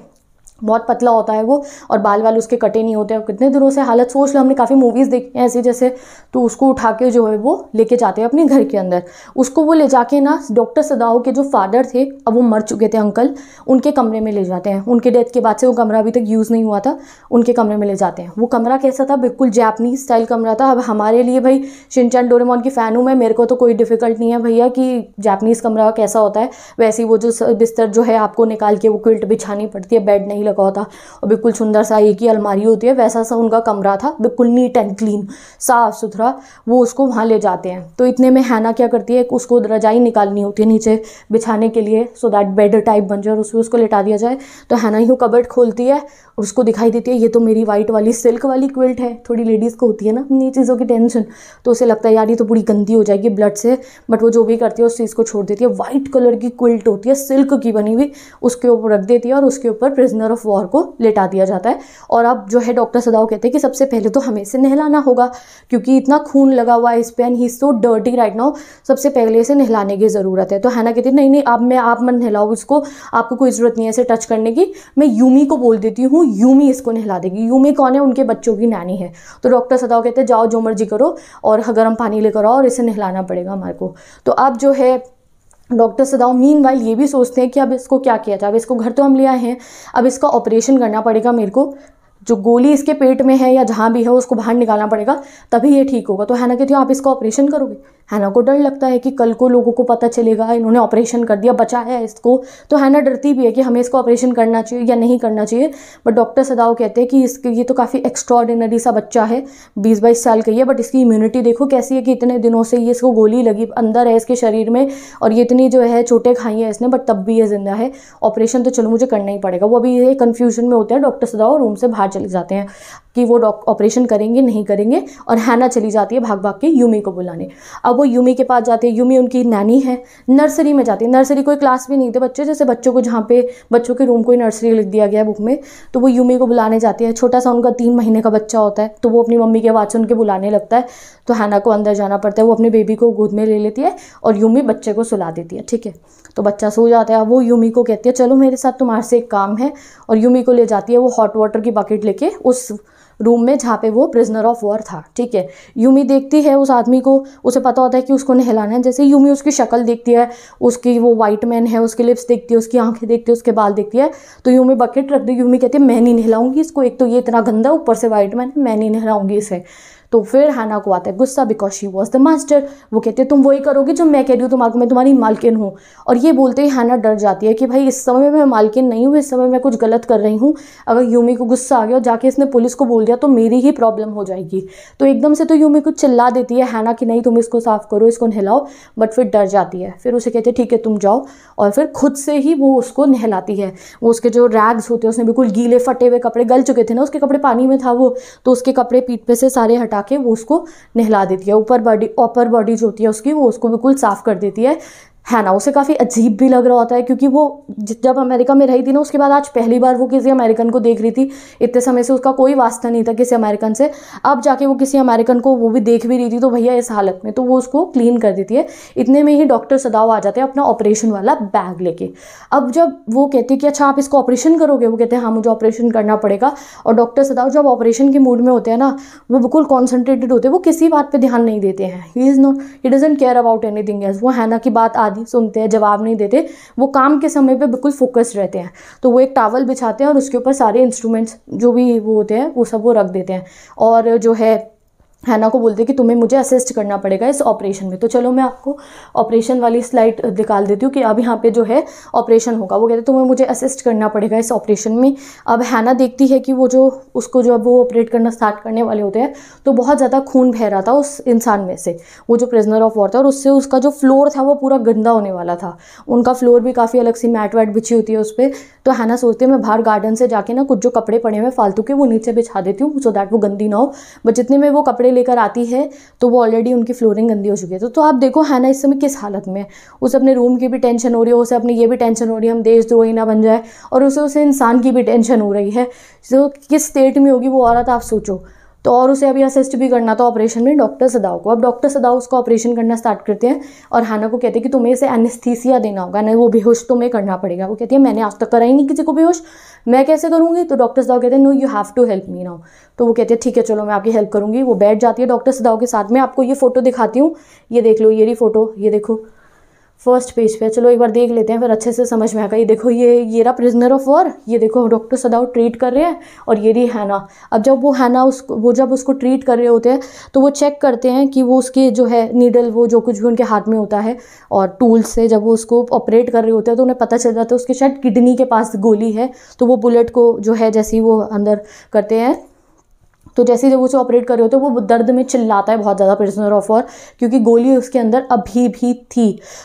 बहुत पतला होता है वो और बाल वाल उसके कटे नहीं होते और कितने दिनों से हालत सोच लो हमने काफ़ी मूवीज़ देखी हैं ऐसे जैसे तो उसको उठा के जो है वो लेके जाते हैं अपने घर के अंदर उसको वो ले जाके ना डॉक्टर सदाओ के जो फादर थे अब वो मर चुके थे अंकल उनके कमरे में ले जाते हैं उनके डेथ के बाद से वो कमरा अभी तक यूज़ नहीं हुआ था उनके कमरे में ले जाते हैं वो कमरा कैसा था बिल्कुल जैपनीज स्टाइल कमरा था अब हमारे लिए भाई शिनचैन डोरेमोन की फ़ैन हूँ मैं मेरे को तो कोई डिफ़िकल्ट नहीं है भैया कि जैपनीज़ कमरा कैसा होता है वैसे ही वो जो बिस्तर जो है आपको निकाल के वो क्विल्ट बिछानी पड़ती है बेड नहीं लग रखा होता और बिल्कुल सुंदर सा एक ही अलमारी होती है वैसा सा उनका कमरा था बिल्कुल नीट एंड क्लीन साफ़ सुथरा वो उसको वहाँ ले जाते हैं तो इतने में हैना क्या करती है उसको रजाई निकालनी होती है नीचे बिछाने के लिए सो दैट बेड टाइप बन जाए और उसमें उसको लेटा दिया जाए तो हैना यूँ कबर्ड खोलती है और उसको दिखाई देती है ये तो मेरी वाइट वाली सिल्क वाली क्विल्ट है थोड़ी लेडीज़ को होती है ना अपनी चीज़ों की टेंशन तो उसे लगता है यार ये तो पूरी गंदी हो जाएगी ब्लड से बट वो जो भी करती है उस चीज़ को छोड़ देती है वाइट कलर की क्विल्ट होती है सिल्क की बनी हुई उसके ऊपर रख देती है और उसके ऊपर प्रिजनर ऑफ ऑफ वॉर को लेटा दिया जाता है और अब जो है डॉक्टर सदाओ कहते हैं कि सबसे पहले तो हमें इसे नहलाना होगा क्योंकि इतना खून लगा हुआ है इस pen he so dirty right now सबसे पहले इसे नहलाने की ज़रूरत है तो हैना कहती है नहीं नहीं अब मैं आप मन नहलाओ उसको आपको कोई ज़रूरत नहीं है इसे टच करने की मैं यूमी को बोल देती हूँ यूमी इसको नहला देगी यूमी कौन है उनके बच्चों की नानी है तो डॉक्टर सदाओ कहते हैं जाओ जो मर्जी करो और गर्म पानी लेकर आओ और इसे नहलाना पड़ेगा हमारे को तो अब जो है डॉक्टर सदाओ मीन वाइल ये भी सोचते हैं कि अब इसको क्या किया जाए अब इसको घर तो हम ले आए हैं अब इसका ऑपरेशन करना पड़ेगा मेरे को जो गोली इसके पेट में है या जहाँ भी है उसको बाहर निकालना पड़ेगा तभी ये ठीक होगा तो हैना कहती हूँ आप इसका ऑपरेशन करोगे हैना को डर लगता है कि कल को लोगों को पता चलेगा इन्होंने ऑपरेशन कर दिया बचाया इसको तो हैना डरती भी है कि हमें इसका ऑपरेशन करना चाहिए या नहीं करना चाहिए बट डॉक्टर सदाओ कहते हैं कि इसके ये तो काफ़ी एक्स्ट्रॉर्डिनरी सा बच्चा है बीस बाईस साल का ही है बट इसकी इम्यूनिटी देखो कैसी है कि इतने दिनों से ये इसको गोली लगी अंदर है इसके शरीर में और ये इतनी जो है चोटें खाई हैं इसने बट तब भी ये जिंदा है ऑपरेशन तो चलो मुझे करना ही पड़ेगा वो अभी ये कन्फ्यूजन में होते हैं डॉक्टर सदाओ रूम से बाहर चले जाते हैं कि वो ऑपरेशन करेंगे नहीं करेंगे और हैना चली जाती है भाग भाग के यूमी को बुलाने अब वो यूमी के पास जाते हैं यूमी उनकी नैनी है नर्सरी में जाती है नर्सरी कोई क्लास भी नहीं थे बच्चे जैसे बच्चों को जहाँ पे बच्चों के रूम को ही नर्सरी लिख दिया गया बुक में तो वो यूमी को बुलाने जाती है छोटा सा उनका तीन महीने का बच्चा होता है तो वो अपनी मम्मी की आवाज़ से उनके बुलाने लगता है तो हैना को अंदर जाना पड़ता है वो अपने बेबी को गोद में ले लेती है और यूमी बच्चे को सुला देती है ठीक है तो बच्चा सो जाता है वो यूमी को कहती है चलो मेरे साथ तुम्हारे से एक काम है और यूमी को ले जाती है वो हॉट वाटर की बकेट लेके उस रूम में जहाँ पे वो प्रिजनर ऑफ वॉर था ठीक है यूमी देखती है उस आदमी को उसे पता होता है कि उसको नहलाना है जैसे यूमी उसकी शक्ल देखती है उसकी वो वाइट मैन है उसकी लिप्स देखती है उसकी आंखें देखती है उसके बाल देखती है तो यूमी बकेट रख दी यूमी कहती है मैं नहीं नहलाऊंगी इसको एक तो ये इतना गंदा ऊपर से वाइट मैन है मैं नहीं नहलाऊंगी इसे तो फिर हैना को आता है गुस्सा because she was the master वो कहते हैं तुम वही करोगे जो मैं कह रही हूँ तुम्हारे मैं तुम्हारी मालकिन हूँ और ये बोलते ही हैना डर जाती है कि भाई इस समय मैं मालकिन नहीं हूँ इस समय मैं कुछ गलत कर रही हूँ अगर यूमी को गुस्सा आ गया और जाके इसने पुलिस को बोल दिया तो मेरी ही प्रॉब्लम हो जाएगी तो एकदम से तो यूमी को चिल्ला देती है हैना कि नहीं तुम इसको साफ़ करो इसको नहलाओ बट फिर डर जाती है फिर उसे कहते हैं ठीक है तुम जाओ और फिर खुद से ही वो उसको नहलाती है वो उसके जो रैग्स होते हैं उसने बिल्कुल गीले फटे हुए कपड़े गल चुके थे ना उसके कपड़े पानी में था वो तो उसके कपड़े पीठ पे से सारे हटा के वो उसको नहला देती है ऊपर बॉडी अपर बॉडी जो होती है उसकी वो उसको बिल्कुल साफ़ कर देती है है ना उसे काफ़ी अजीब भी लग रहा होता है क्योंकि वो जब अमेरिका में रही थी ना उसके बाद आज पहली बार वो किसी अमेरिकन को देख रही थी इतने समय से उसका कोई वास्ता नहीं था किसी अमेरिकन से अब जाके वो किसी अमेरिकन को वो भी देख भी रही थी तो भैया इस हालत में तो वो उसको क्लीन कर देती है इतने में ही डॉक्टर सदाव आ जाते हैं अपना ऑपरेशन वाला बैग लेके अब जब वो कहती है कि अच्छा आप इसको ऑपरेशन करोगे वो कहते हैं हाँ मुझे ऑपरेशन करना पड़ेगा और डॉक्टर सदाव जब ऑपरेशन के मूड में होते हैं ना वो बिल्कुल कॉन्सेंट्रेटेड होते हैं वो किसी बात पर ध्यान नहीं देते हैं he is not he doesn't care about anything as वो हैना की बात आ आदि सुनते हैं जवाब नहीं देते वो काम के समय पे बिल्कुल फोकस्ड रहते हैं तो वो एक टावल बिछाते हैं और उसके ऊपर सारे इंस्ट्रूमेंट्स जो भी वो होते हैं वो सब वो रख देते हैं और जो है हैना को बोलते हैं कि तुम्हें मुझे असिस्ट करना पड़ेगा इस ऑपरेशन में तो चलो मैं आपको ऑपरेशन वाली स्लाइड निकाल देती हूँ कि अब यहाँ पे जो है ऑपरेशन होगा वो कहते हैं तुम्हें मुझे असिस्ट करना पड़ेगा इस ऑपरेशन में अब हैना देखती है कि वो जो उसको जो अब वो ऑपरेट करना स्टार्ट करने वाले होते हैं तो बहुत ज़्यादा खून बह रहा था उस इंसान में से वो जो प्रिजनर ऑफ वॉर था और उससे उसका जो फ्लोर था वो पूरा गंदा होने वाला था उनका फ्लोर भी काफ़ी अलग सी मैट वैट बिछी होती है उस पर तो हैना सोचती है मैं बाहर गार्डन से जाके ना कुछ जो कपड़े पड़े हुए फालतू के वो नीचे बिछा देती हूँ सो दैट वो गंदी ना हो बट जितने में वो कपड़े लेकर आती है तो वो ऑलरेडी उनकी फ्लोरिंग गंदी हो चुकी है तो, तो आप देखो है ना इस समय किस हालत में उसे अपने रूम की भी टेंशन हो रही है उसे अपनी ये भी टेंशन हो रही है हम देशद्रोही ना बन जाए और उसे उसे इंसान की भी टेंशन हो रही है तो किस स्टेट में होगी वो औरत आप सोचो तो और उसे अभी असिस्ट भी करना था ऑपरेशन में डॉक्टर सदाओ को अब डॉक्टर सदाओ उसका ऑपरेशन करना स्टार्ट करते हैं और हाना को कहते हैं कि तुम्हें इसे एनेस्थीसिया देना होगा ना वो बेहोश तुम्हें करना पड़ेगा वो कहती है मैंने आज तक करा ही नहीं किसी को बेहोश मैं कैसे करूँगी तो डॉक्टर सदाओ कहते हैं no you have to help me now तो वो कहती है ठीक है चलो मैं आपकी हेल्प करूँगी वो बैठ जाती है डॉक्टर सदाओ के साथ में आपको ये फ़ोटो दिखाती हूँ ये देख लो ये रही फ़ोटो ये देखो फर्स्ट पेज पे चलो एक बार देख लेते हैं फिर अच्छे से समझ में आएगा ये देखो ये ये रहा प्रिजनर ऑफ वॉर ये देखो डॉक्टर सदाव ट्रीट कर रहे हैं और ये रही हैना अब जब वो हैना उसको वो जब उसको ट्रीट कर रहे होते हैं तो वो चेक करते हैं कि वो उसके जो है नीडल वो जो कुछ भी उनके हाथ में होता है और टूल्स से जब वो उसको ऑपरेट कर रहे होते हैं तो उन्हें पता चल जाता है तो उसके शायद किडनी के पास गोली है तो वो बुलेट को जो है जैसे ही वो अंदर करते हैं तो जैसे जब उसे ऑपरेट कर रहे होते हैं वो दर्द में चिल्लाता है बहुत ज़्यादा प्रिजनर ऑफ वॉर क्योंकि गोली उसके अंदर अभी भी थी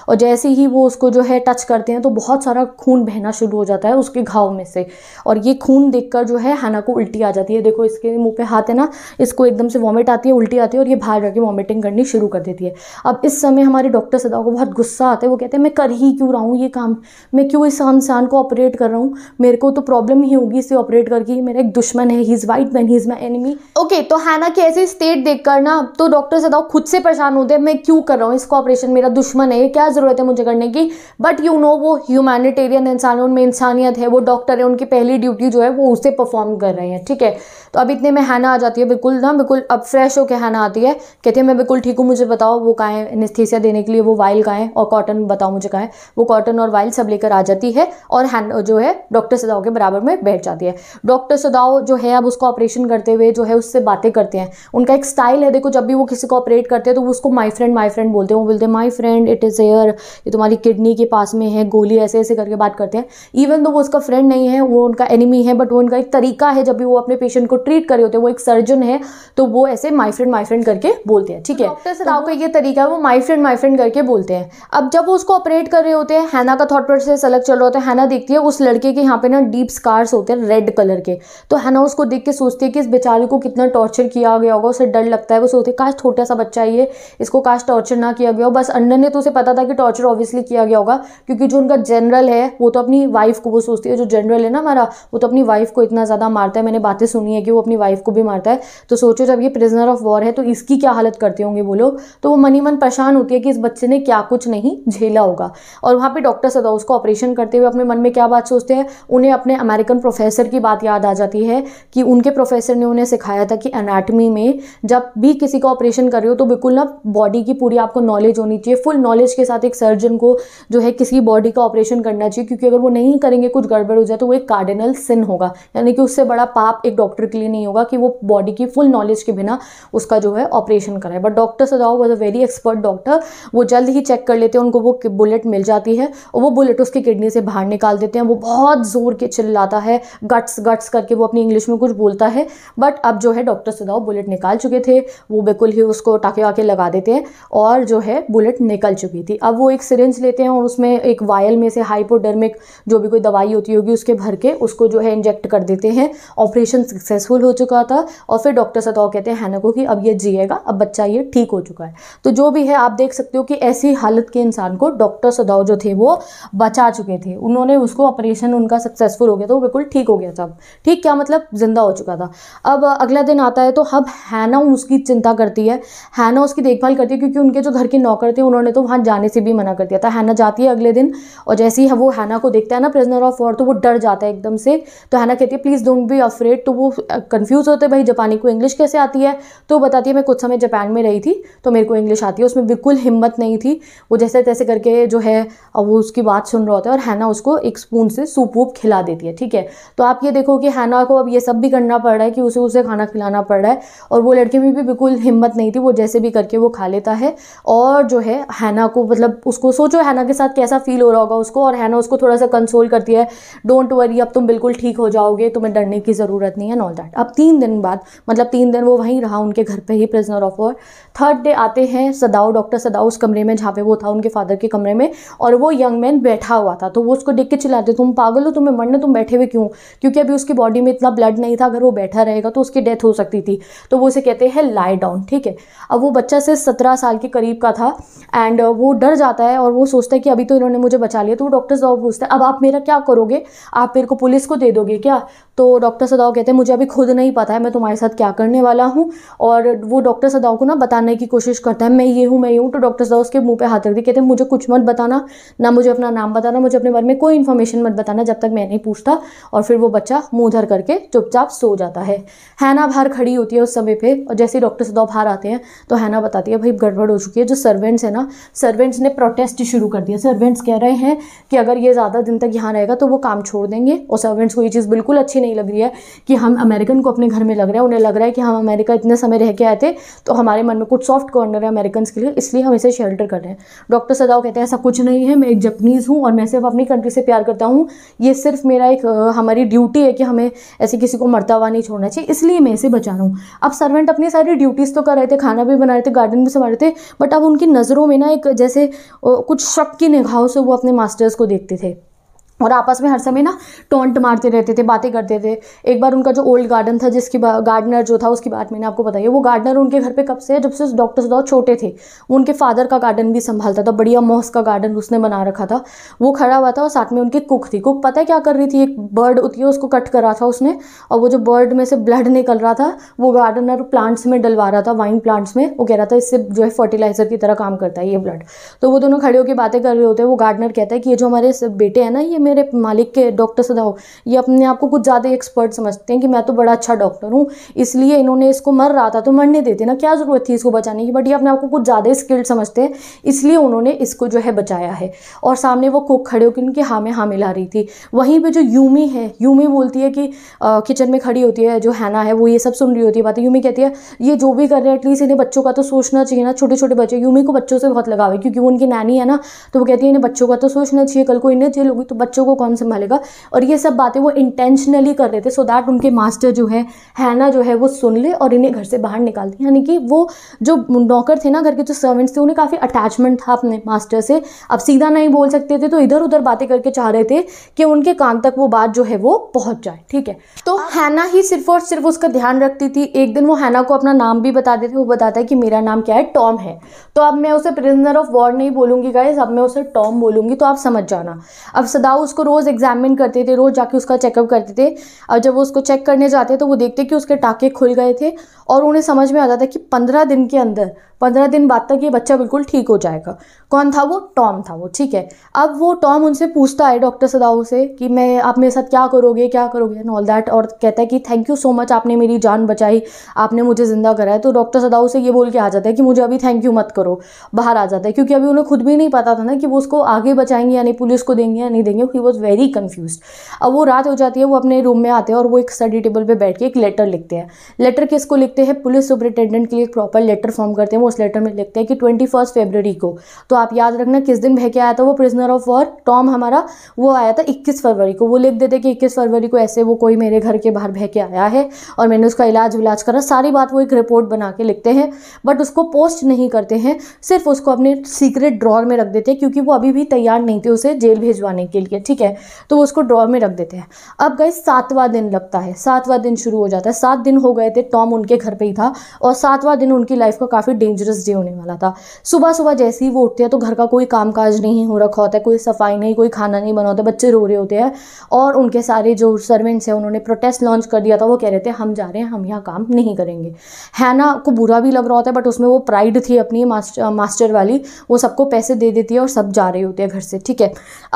और जैसे ही वो उसको जो है टच करते हैं तो बहुत सारा खून बहना शुरू हो जाता है उसके घाव में से और ये खून देख जो है हैना को उल्टी आ जाती है देखो इसके मुँह पे हाथ है ना इसको एकदम से वॉमिट आती है उल्टी आती है और ये बाहर जाके वॉमिटिंग करनी शुरू कर देती है अब इस समय हमारे डॉक्टर सदा को बहुत गुस्सा आता है वो कहते हैं मैं कर ही क्यों रहा हूँ ये काम मैं क्यों इस इंसान को ऑपरेट कर रहा हूँ मेरे को तो प्रॉब्लम ही होगी इसे ऑपरेट करके मेरा एक दुश्मन है he is white man he is my enemy okay तो है ना कि ऐसे स्टेट देखकर ना तो डॉक्टर ज्यादा खुद से परेशान होते हैं मैं क्यों कर रहा हूँ इसका ऑपरेशन मेरा दुश्मन है क्या ज़रूरत है मुझे करने की बट यू नो वो ह्यूमैनिटेरियन इंसान है उनमें इंसानियत है वो डॉक्टर है उनकी पहली ड्यूटी जो है वो उसे परफॉर्म कर रहे हैं ठीक है तो अब इतने में हैना आ जाती है बिल्कुल ना बिल्कुल अब फ्रेश होकर हैना आती है कहती है मैं बिल्कुल ठीक हूँ मुझे बताओ वो कहाँ है देने के लिए वो वाइल कहाँ है और कॉटन बताओ मुझे कहाँ वो कॉटन और वाइल सब लेकर आ जाती है और जो है डॉक्टर सदाओ के बराबर में बैठ जाती है डॉक्टर सदाओ जो है अब उसको ऑपरेशन करते हुए जो है उससे बातें करते हैं उनका एक स्टाइल है देखो जब भी वो किसी को ऑपरेट करते हैं तो वो उसको माई फ्रेंड माई फ्रेंड बोलते हैं वो बोलते हैं my friend it is air ये तुम्हारी किडनी के पास में है गोली ऐसे ऐसे करके बात करते हैं इवन तो वो उसका फ्रेंड नहीं है वो उनका एनिमी है बट वो उनका एक तरीका है जब भी वो अपने पेशेंट को ट्रीट कर रहे होते हैं वो एक सर्जन है तो वो ऐसे माई फ्रेंड माई फ्रेंड करके बोलते हैं ठीक है डॉक्टर से राव तो का ये तरीका है वो माई फ्रेंड माई फ्रेंड करके बोलते हैं अब जब वो उसको ऑपरेट कर रहे होते हैं हैना का थॉट प्रोसेस अलग चल रहा होता है हैना देखती है उस लड़के के यहाँ पे ना डीप स्कार्स होते हैं रेड कलर के तो हैना उसको देख के सोचती है कि इस बेचारे को कितना टॉर्चर किया गया होगा उसे डर लगता है वो सोचते काश छोटा सा बच्चा ये इसको काश टॉर्चर ना किया गया हो बस अंडर ने तो उसे पता था कि टॉर्चर ऑब्वियसली किया गया होगा क्योंकि जो उनका जनरल है वो तो अपनी वाइफ को वो सोचती है जो जनरल है ना हमारा वो तो अपनी वाइफ को इतना ज़्यादा मारता है मैंने बातें सुनी है कि क्योंकि वो अपनी वाइफ को भी मारता है तो सोचो जब ये प्रिजनर ऑफ वॉर है तो इसकी क्या हालत करते होंगे वो लोग तो वो मनी मन परेशान होती है कि इस बच्चे ने क्या कुछ नहीं झेला होगा और वहाँ पर डॉक्टर सदा उसको ऑपरेशन करते हुए अपने मन में क्या बात सोचते हैं उन्हें अपने अमेरिकन प्रोफेसर की बात याद आ जाती है कि उनके प्रोफेसर ने उन्हें सिखाया था कि एनाटमी में जब भी किसी का ऑपरेशन कर रहे हो तो बिल्कुल ना बॉडी की पूरी आपको नॉलेज होनी चाहिए फुल नॉलेज के साथ एक सर्जन को जो है किसी बॉडी का ऑपरेशन करना चाहिए क्योंकि अगर वो नहीं करेंगे कुछ गड़बड़ हो जाए तो वो एक कार्डिनल सिन होगा यानी कि उससे बड़ा पाप एक डॉक्टर के इसलिए नहीं होगा कि वो बॉडी की फुल नॉलेज के बिना उसका जो है ऑपरेशन कराए but doctor Sadao was a very expert doctor वो जल्द ही चेक कर लेते हैं उनको वो बुलेट मिल जाती है और वो बुलेट उसकी किडनी से बाहर निकाल देते हैं वो बहुत ज़ोर के चिल्लाता है गट्स गट्स करके वो अपनी इंग्लिश में कुछ बोलता है बट अब जो है डॉक्टर सदाओ बुलेट निकाल चुके थे वो बिल्कुल ही उसको टाके वाके लगा देते हैं और जो है बुलेट निकल चुकी थी अब वो एक सिरेंज लेते हैं और उसमें एक वायल में से हाइपोडर्मिक जो भी कोई दवाई होती होगी उसके भर के उसको जो है इंजेक्ट कर देते हैं ऑपरेशन सक्सेस सक्सेसफुल हो चुका था और फिर डॉक्टर सताओ कहते हैं हैना को कि अब ये जिएगा अब बच्चा ये ठीक हो चुका है तो जो भी है आप देख सकते हो कि ऐसी हालत के इंसान को डॉक्टर सदाओ जो थे वो बचा चुके थे उन्होंने उसको ऑपरेशन उनका सक्सेसफुल हो गया था वो बिल्कुल ठीक हो गया था ठीक क्या मतलब जिंदा हो चुका था अब अगला दिन आता है तो अब हैना उसकी चिंता करती है हैना उसकी देखभाल करती है क्योंकि उनके जो घर के नौकर थे उन्होंने तो वहाँ जाने से भी मना कर दिया था हैना जाती है अगले दिन और जैसे ही वो हैना को देखता है ना प्रिजनर ऑफ वॉर तो वो डर जाता है एकदम से तो हैना कहती है प्लीज़ डोंट बी अफ्रेड तो वो कन्फ्यूज़ होते भाई जापानी को इंग्लिश कैसे आती है तो बताती है मैं कुछ समय जापान में रही थी तो मेरे को इंग्लिश आती है उसमें बिल्कुल हिम्मत नहीं थी वो जैसे तैसे करके जो है वो उसकी बात सुन रहा होता है और हैना उसको एक स्पून से सूप वूप खिला देती है ठीक है तो आप ये देखो कि हैना को अब ये सब भी करना पड़ रहा है कि उसे उसे खाना खिलाना पड़ रहा है और वो लड़के में भी बिल्कुल हिम्मत नहीं थी वो जैसे भी करके वो खा लेता है और जो है हैना को मतलब उसको सोचो हैना के साथ कैसा फील हो रहा होगा उसको और हैना उसको थोड़ा सा कंसोल करती है डोंट वरी अब तुम बिल्कुल ठीक हो जाओगे तुम्हें डरने की ज़रूरत नहीं है नॉल दैट दैट अब तीन दिन बाद मतलब तीन दिन वो वहीं रहा उनके घर पे ही prisoner of war third day आते हैं सदाऊ डॉक्टर सदाऊ उस कमरे में जहाँ पे वो था उनके फादर के कमरे में और वो यंग मैन बैठा हुआ था तो वो उसको देख के चिल्लाते तुम पागल हो तुम्हें मरने तुम बैठे हुए क्यों क्योंकि अभी उसकी बॉडी में इतना ब्लड नहीं था अगर वो बैठा रहेगा तो उसकी डेथ हो सकती थी तो वो उसे कहते हैं लाई डाउन ठीक है अब वो बच्चा सिर्फ सत्रह साल के करीब का था एंड वो डर जाता है और वो सोचता है कि अभी तो इन्होंने मुझे बचा लिया तो वो डॉक्टर साहब पूछता है अब आप मेरा क्या करोगे आप मेरे को पुलिस को दे दोगे क्या तो डॉक्टर सदाव कहते हैं मुझे अभी खुद नहीं पता है मैं तुम्हारे साथ क्या करने वाला हूँ और वो डॉक्टर सदाव को ना बताने की कोशिश करता है मैं ये हूँ मैं ये हूँ तो डॉक्टर सदाव उसके मुँह पर हाथ रख दी कहते हैं मुझे कुछ मत बताना ना मुझे अपना नाम बताना मुझे अपने बारे में कोई इन्फॉर्मेशन मत बताना जब तक मैं नहीं पूछता और फिर वो बच्चा मुँह धर करके चुपचाप सो जाता है हैना बाहर खड़ी होती है उस समय पर और जैसे ही डॉक्टर सदाव बाहर आते हैं तो हैना बताती है भाई गड़बड़ हो चुकी है जो सर्वेंट्स है ना सर्वेंट्स ने प्रोटेस्ट शुरू कर दिया सर्वेंट्स कह रहे हैं कि अगर ये ज़्यादा दिन तक यहाँ रहेगा तो वो काम छोड़ देंगे और सर्वेंट्स को ये चीज़ बिल्कुल अच्छी नहीं नहीं लग रही है कि हम अमेरिकन को अपने घर में लग रहा है उन्हें लग रहा है कि हम अमेरिका इतने समय रह के आए थे तो हमारे मन में कुछ सॉफ्ट कॉर्नर है अमेरिकन के लिए इसलिए हम इसे शेल्टर कर रहे हैं डॉक्टर सदाओ कहते हैं ऐसा कुछ नहीं है मैं एक जपनीज़ हूँ और मैं सिर्फ अपनी कंट्री से प्यार करता हूँ ये सिर्फ मेरा एक हमारी ड्यूटी है कि हमें ऐसे किसी को मरता हुआ नहीं छोड़ना चाहिए इसलिए मैं इसे बचा रहा हूँ अब सर्वेंट अपनी सारी ड्यूटीज़ तो कर रहे थे खाना भी बना रहे थे गार्डन भी संभाल रहे थे बट अब उनकी नज़रों में ना एक जैसे कुछ शक की निगाहों से वो अपने मास्टर्स को देखते थे और आपस में हर समय ना टोंट मारते रहते थे बातें करते थे एक बार उनका जो ओल्ड गार्डन था जिसकी गार्डनर जो था उसकी बात मैंने आपको बताई वो गार्डनर उनके घर पे कब से जब से डॉक्टर सदाव छोटे थे उनके फादर का गार्डन भी संभालता था बढ़िया मोहस का गार्डन उसने बना रखा था वो खड़ा हुआ था और साथ में उनकी कुक थी कुक पता है क्या कर रही थी एक बर्ड होती है उसको कट करा था उसने और वो जो बर्ड में से ब्लड निकल रहा था वो गार्डनर प्लांट्स में डलवा रहा था वाइन प्लांट्स में वो कह रहा था इससे जो है फर्टिलाइजर की तरह काम करता है ये ब्लड तो वो दोनों खड़े होकर बातें कर रहे होते हैं वो गार्डनर कहता है कि ये जो हमारे बेटे हैं ना ये मेरे मालिक के डॉक्टर सदाओ ये अपने आप को कुछ ज़्यादा एक्सपर्ट समझते हैं कि मैं तो बड़ा अच्छा डॉक्टर हूँ इसलिए इन्होंने इसको मर रहा था तो मरने देते ना क्या ज़रूरत थी इसको बचाने की बट ये अपने आप को कुछ ज़्यादा स्किल्ड समझते हैं इसलिए उन्होंने इसको जो है बचाया है और सामने वो कुक खड़े होकर उनकी हाँ में हाँ मिला रही थी वहीं पर जो यूमी है यूमी बोलती है कि किचन में खड़ी होती है जो हैना है वो ये सब सुन रही होती है बातें यूमी कहती है ये जो भी कर रहे हैं एटलीस्ट इन्हें बच्चों का तो सोचना चाहिए ना छोटे छोटे बच्चे यूमी को बच्चों से बहुत लगाव है क्योंकि वो उनकी नानी है ना तो वो कहती है इन्हें बच्चों का तो सोचना चाहिए कल को इन्हें जेल होगी तो बच्चों बच्चों को कौन संभालेगा और ये सब बातें वो इंटेंशनली कर रहे थे सो दैट उनके मास्टर जो है हैना जो है वो सुन ले और इन्हें घर से बाहर निकाल दें यानी कि वो जो नौकर थे ना घर के जो सर्वेंट्स थे उन्हें काफ़ी अटैचमेंट था अपने मास्टर से अब सीधा नहीं बोल सकते थे तो इधर उधर बातें करके चाह रहे थे कि उनके कान तक वो बात जो है वो पहुँच जाए ठीक है तो हैना ही सिर्फ और सिर्फ उसका ध्यान रखती थी एक दिन वो हैना को अपना नाम भी बता देते वो बताता है कि मेरा नाम क्या है टॉम है तो अब मैं उसे प्रिजनर ऑफ वॉर नहीं बोलूंगी गाइस अब मैं उसे टॉम बोलूंगी तो आप समझ जाना अब सदाउ उसको रोज़ एग्जामिन करते थे रोज़ जाके उसका चेकअप करते थे और जब वो उसको चेक करने जाते तो वो देखते कि उसके टाके खुल गए थे और उन्हें समझ में आता था कि पंद्रह दिन के अंदर पंद्रह दिन बाद तक ये बच्चा बिल्कुल ठीक हो जाएगा कौन था वो टॉम था वो ठीक है अब वो टॉम उनसे पूछता है डॉक्टर सदाओ से कि मैं आप मेरे साथ क्या करोगे क्या करोगे एंड ऑल दैट और कहता है कि थैंक यू सो मच आपने मेरी जान बचाई आपने मुझे ज़िंदा कराया तो डॉक्टर सदाओ से ये बोल के आ जाता है कि मुझे अभी थैंक यू मत करो बाहर आ जाता है क्योंकि अभी उन्हें खुद भी नहीं पता था ना कि वो उसको आगे बचाएंगे या नहीं पुलिस को देंगे या नहीं देंगे ही वॉज वेरी कन्फ्यूज अब वो रात हो जाती है वो अपने रूम में आते हैं और वो एक स्टडी टेबल पर बैठ के एक लेटर लिखते हैं लेटर किसको लिखते हैं पुलिस सुपरिटेंडेंट के लिए एक प्रॉपर लेटर फॉर्म करते हैं वो उस लेटर में लिखते हैं कि ट्वेंटी फर्स्ट फेबररी को तो आप याद रखना किस दिन बह के आया था वो प्रिजनर ऑफ वॉर टॉम हमारा वो आया था इक्कीस फरवरी को वो लिख देते कि इक्कीस फरवरी को ऐसे वो कोई मेरे घर के बाहर बह के आया है और मैंने उसका इलाज विलाज करा सारी बात वो एक रिपोर्ट बना के लिखते हैं बट उसको पोस्ट नहीं करते हैं सिर्फ उसको अपने सीक्रेट ड्रॉर में रख देते हैं क्योंकि वो अभी भी तैयार नहीं थे उसे जेल भेजवाने के लिए लिए ठीक है तो वो उसको ड्रॉ में रख देते हैं अब गए सातवां दिन लगता है सातवां दिन शुरू हो जाता है सात दिन हो गए थे टॉम उनके घर पर ही था और सातवां दिन उनकी लाइफ का काफ़ी डेंजरस डे होने वाला था सुबह सुबह जैसे ही वो उठते हैं तो घर का कोई काम नहीं हो रखा होता है कोई सफाई नहीं कोई खाना नहीं बना होता बच्चे रो रहे होते हैं और उनके सारे जो सर्वेंट्स हैं उन्होंने प्रोटेस्ट लॉन्च कर दिया था वो कह रहे थे हम जा रहे हैं हम यहाँ काम नहीं करेंगे हैना को बुरा भी लग रहा होता है बट उसमें वो प्राइड थी अपनी मास्टर मास्टर वाली वो सबको पैसे दे देती है और सब जा रहे होते हैं घर से ठीक है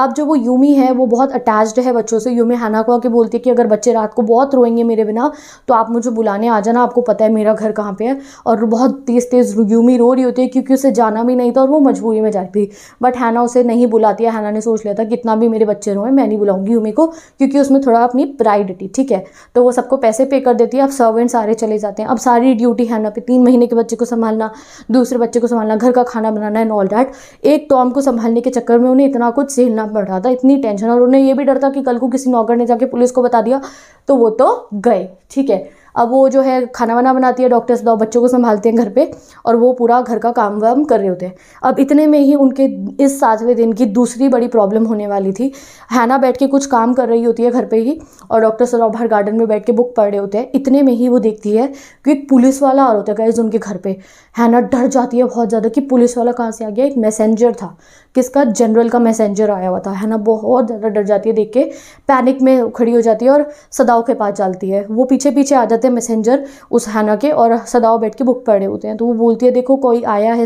अब जो वो यूमी मम्मी है वो बहुत अटैच्ड है बच्चों से यूमे हैना को आके बोलती है कि अगर बच्चे रात को बहुत रोएंगे मेरे बिना तो आप मुझे बुलाने आ जाना आपको पता है मेरा घर कहाँ पे है और बहुत तेज़ तेज़ यूमी रो रही होती है क्योंकि उसे जाना भी नहीं था और वो मजबूरी में जाती थी बट हैना उसे नहीं बुलाती है हैना ने सोच लिया था कितना भी मेरे बच्चे रोएं मैं नहीं बुलाऊंगी यूमी को क्योंकि उसमें थोड़ा अपनी प्राइड थी ठीक है तो वो सबको पैसे पे कर देती है अब सर्वेंट सारे चले जाते हैं अब सारी ड्यूटी हैना पे तीन महीने के बच्चे को संभालना दूसरे बच्चे को संभालना घर का खाना बनाना एंड ऑल डैट एक टॉम को संभालने के चक्कर में उन्हें इतना कुछ सहना पड़ रहा था इतनी टेंशन और उन्हें ये भी डर था कि कल को किसी नौकर ने जाके पुलिस को बता दिया तो वो तो गए ठीक है अब वो जो है खाना वाना बनाती है डॉक्टर्स दो बच्चों को संभालते हैं घर पे और वो पूरा घर का काम वाम कर रहे होते हैं अब इतने में ही उनके इस सातवें दिन की दूसरी बड़ी प्रॉब्लम होने वाली थी हैना बैठ के कुछ काम कर रही होती है घर पर ही और डॉक्टर सराव बाहर गार्डन में बैठ के बुक पढ़ रहे होते हैं इतने में ही वो देखती है कि एक पुलिस वाला आ रहा होता है कैसे उनके घर पर हैना डर जाती है बहुत ज़्यादा कि पुलिस वाला कहाँ से आ गया एक मैसेंजर था किसका जनरल का मैसेंजर आया हुआ था है ना बहुत ज़्यादा डर जाती है देख के पैनिक में खड़ी हो जाती है और सदाओं के पास जाती है वो पीछे पीछे आ जाती करते हैं मैसेंजर उस हैना के और सदाओ बैठ के बुक पढ़े होते हैं तो वो बोलती है देखो कोई आया है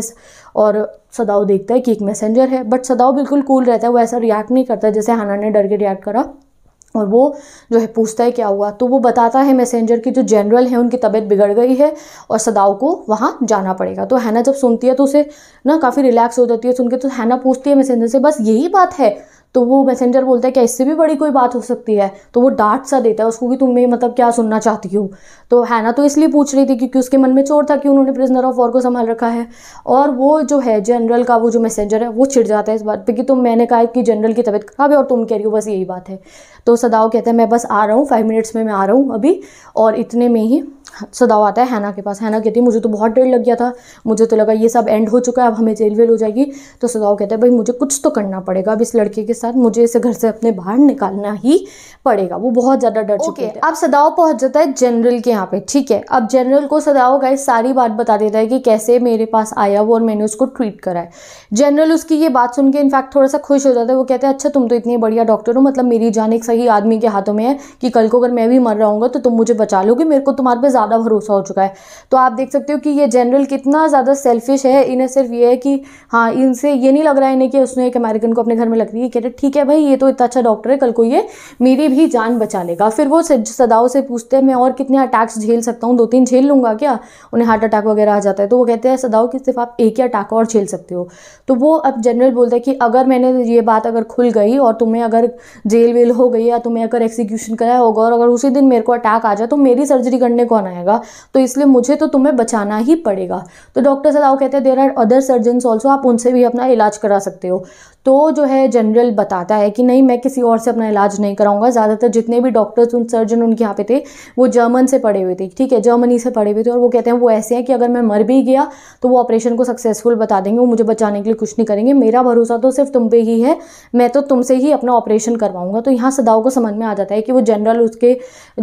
और सदाओ देखता है कि एक मैसेंजर है बट सदाओ बिल्कुल कूल रहता है वो ऐसा रिएक्ट नहीं करता जैसे हैना ने डर के रिएक्ट करा और वो जो है पूछता है क्या हुआ तो वो बताता है मैसेंजर की जो जनरल है उनकी तबीयत बिगड़ गई है और सदाओ को वहाँ जाना पड़ेगा तो हैना जब सुनती है तो उसे ना काफ़ी रिलैक्स हो जाती है सुन के तो हैना पूछती है मैसेंजर से बस यही बात है तो वो मैसेंजर बोलता है क्या इससे भी बड़ी कोई बात हो सकती है तो वो डांट सा देता है उसको कि तुम्हें मतलब क्या सुनना चाहती हो तो है ना तो इसलिए पूछ रही थी क्योंकि उसके मन में चोर था कि उन्होंने प्रिजनर ऑफ वॉर को संभाल रखा है और वो जो है जनरल का वो जो मैसेंजर है वो छिड़ जाता है इस बात पर कि तुम मैंने कहा कि जनरल की तबीयत ख़राब है और तुम कह रही हो बस यही बात है तो सदाओ कहता है मैं बस आ रहा हूँ फाइव मिनट्स में मैं आ रहा हूँ अभी और इतने में ही सदाव आता है हैना के पास हैना कहती है मुझे तो बहुत डर लग गया था मुझे तो लगा ये सब एंड हो चुका है अब हमें जेल वेल हो जाएगी तो सदाव कहता है भाई मुझे कुछ तो करना पड़ेगा अब इस लड़के के साथ मुझे इसे घर से अपने बाहर निकालना ही पड़ेगा वो बहुत ज़्यादा डर चुके हैं अब सदाव पहुँच जाता है जनरल के यहाँ पे ठीक है अब जनरल को सदाव का सारी बात बता देता है कि कैसे मेरे पास आया वो और मैंने उसको ट्रीट करा है जनरल उसकी ये बात सुन के इनफैक्ट थोड़ा सा खुश हो जाता है वो कहते हैं अच्छा तुम तो इतनी बढ़िया डॉक्टर हो मतलब मेरी जान एक सही आदमी के हाथों में है कि कल को अगर मैं भी मर रहा हूँ तो तुम मुझे बचा लोगे मेरे को तुम्हारे पे ज़्यादा भरोसा हो चुका है तो आप देख सकते हो कि ये जनरल कितना ज़्यादा सेल्फिश है इन्हें सिर्फ ये है कि हाँ इनसे ये नहीं लग रहा है इन्हें कि उसने एक अमेरिकन को अपने घर में लग रही है कह रहे ठीक है भाई ये तो इतना अच्छा डॉक्टर है कल को ये मेरी भी जान बचा लेगा फिर वो सदाओं से पूछते हैं मैं और कितने अटैक्स झेल सकता हूँ दो तीन झेल लूँगा क्या उन्हें हार्ट अटैक वगैरह आ जाता है तो वो कहते हैं सदाओ कि सिर्फ आप एक ही अटैक और झेल सकते हो तो वो अब जनरल बोलता है कि अगर मैंने ये बात अगर खुल गई और तुम्हें अगर जेल वेल हो गई या तुम्हें अगर एक्सिक्यूशन कराया होगा और अगर उसी दिन मेरे को अटैक आ जाए तो मेरी सर्जरी करने कौन आया जाएगा तो इसलिए मुझे तो तुम्हें बचाना ही पड़ेगा तो डॉक्टर सदाव कहते हैं there are other surgeon also आप उनसे भी अपना इलाज करा सकते हो तो जो है जनरल बताता है कि नहीं मैं किसी और से अपना इलाज नहीं कराऊंगा ज़्यादातर जितने भी डॉक्टर्स उन सर्जन उनके यहाँ पे थे वो जर्मन से पढ़े हुए थे ठीक है जर्मनी से पढ़े हुए थे और वो कहते हैं वो ऐसे हैं कि अगर मैं मर भी गया तो वो ऑपरेशन को सक्सेसफुल बता देंगे वो मुझे बचाने के लिए कुछ नहीं करेंगे मेरा भरोसा तो सिर्फ तुम पे ही है मैं तो तुमसे ही अपना ऑपरेशन करवाऊँगा तो यहाँ सदाओ को समझ में आ जाता है कि वो जनरल उसके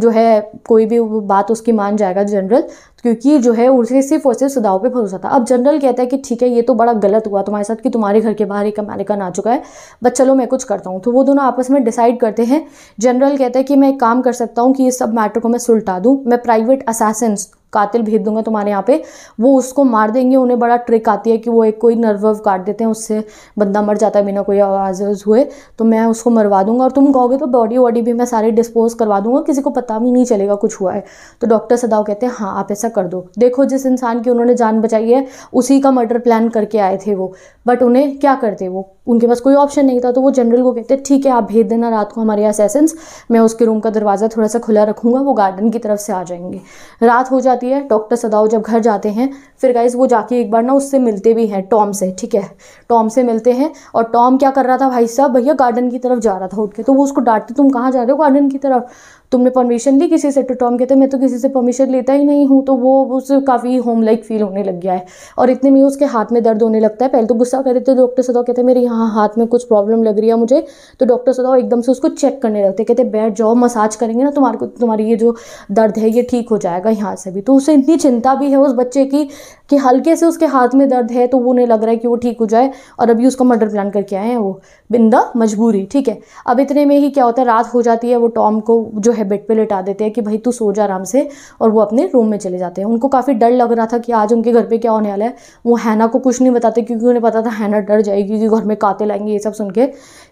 जो है कोई भी बात उसकी मान जाएगा जनरल क्योंकि जो है उसे सिर्फ और सिर्फ सदाओं पे भरोसा था अब जनरल कहता है कि ठीक है ये तो बड़ा गलत हुआ तुम्हारे साथ कि तुम्हारे घर के बाहर एक अमेरिकन आ चुका है बट चलो मैं कुछ करता हूँ तो वो दोनों आपस में डिसाइड करते हैं जनरल कहता है कि मैं एक काम कर सकता हूँ कि ये सब मैटर को मैं सुलटा दूँ मैं प्राइवेट असासेंस कातिल भेज दूंगा तुम्हारे यहाँ पे वो उसको मार देंगे उन्हें बड़ा ट्रिक आती है कि वो एक कोई नर्व वर्व काट देते हैं उससे बंदा मर जाता है बिना कोई आवाज़ हुए तो मैं उसको मरवा दूंगा और तुम कहोगे तो बॉडी वॉडी भी मैं सारी डिस्पोज करवा दूंगा किसी को पता भी नहीं चलेगा कुछ हुआ है तो डॉक्टर सदाव कहते हैं हाँ आप ऐसा कर दो देखो जिस इंसान की उन्होंने जान बचाई है उसी का मर्डर प्लान करके आए थे वो बट उन्हें क्या करते वो उनके पास कोई ऑप्शन नहीं था तो वो जनरल को कहते ठीक है आप भेज देना रात को हमारे यहाँ मैं उसके रूम का दरवाज़ा थोड़ा सा खुला रखूँगा वो गार्डन की तरफ से आ जाएंगे रात हो जाती जाती है डॉक्टर सदाओ जब घर जाते हैं फिर गाइज वो जाके एक बार ना उससे मिलते भी हैं टॉम से ठीक है टॉम से मिलते हैं और टॉम क्या कर रहा था भाई साहब भैया गार्डन की तरफ जा रहा था उठ के तो वो उसको डांटते तुम कहाँ जा रहे हो गार्डन की तरफ तुमने परमिशन ली किसी से तो टॉम कहते मैं तो किसी से परमिशन लेता ही नहीं हूँ तो वो उसे काफ़ी होम लाइक फील होने लग गया है और इतने में उसके हाथ में दर्द होने लगता है पहले तो गुस्सा कर देते थे डॉक्टर तो सदाओ कहते मेरे यहाँ हाथ में कुछ प्रॉब्लम लग रही है मुझे तो डॉक्टर सदाओ एकदम से उसको चेक करने लगते कहते बैठ जाओ मसाज करेंगे ना तुम्हारे को तुम्हारी ये जो दर्द है ये ठीक हो जाएगा यहाँ से भी तो उसे इतनी चिंता भी है उस बच्चे की कि हल्के से उसके हाथ में दर्द है तो वो उन्हें लग रहा है कि वो ठीक हो जाए और अभी उसका मर्डर प्लान करके आए हैं वो बिंदा मजबूरी ठीक है अब इतने में ही क्या होता है रात हो जाती है वो टॉम को जो है बेड पे लेटा देते हैं कि भाई तू सो जा आराम से और वो अपने रूम में चले जाते हैं उनको काफ़ी डर लग रहा था कि आज उनके घर पे क्या होने वाला है वो हैना को कुछ नहीं बताते क्योंकि उन्हें पता था हैना डर जाएगी कि घर में काते लाएंगे ये सब सुन के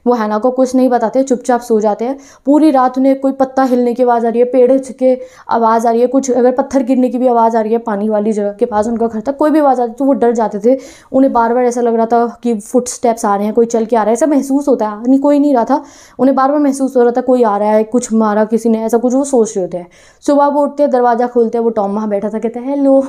वो हैना को कुछ नहीं बताते चुपचाप सो जाते हैं पूरी रात उन्हें कोई पत्ता हिलने की आवाज़ आ रही है पेड़ के आवाज़ आ रही है कुछ अगर पत्थर गिरने की भी आवाज़ आ रही है पानी वाली जगह के पास उनका घर था कोई भी आवाज़ आती तो वो डर जाते थे उन्हें बार बार ऐसा लग रहा था कि फुट स्टेप्स आ रहे हैं कोई चल के आ रहा है ऐसा महसूस होता है नहीं कोई नहीं रहा था उन्हें बार बार महसूस हो रहा था कोई आ रहा है कुछ मारा किसी सीन है ऐसा कुछ वो सोच रहे होते हैं सुबह वो उठते हैं दरवाज़ा खोलते हैं वो टॉम वहाँ बैठा था कहते हैं हेलो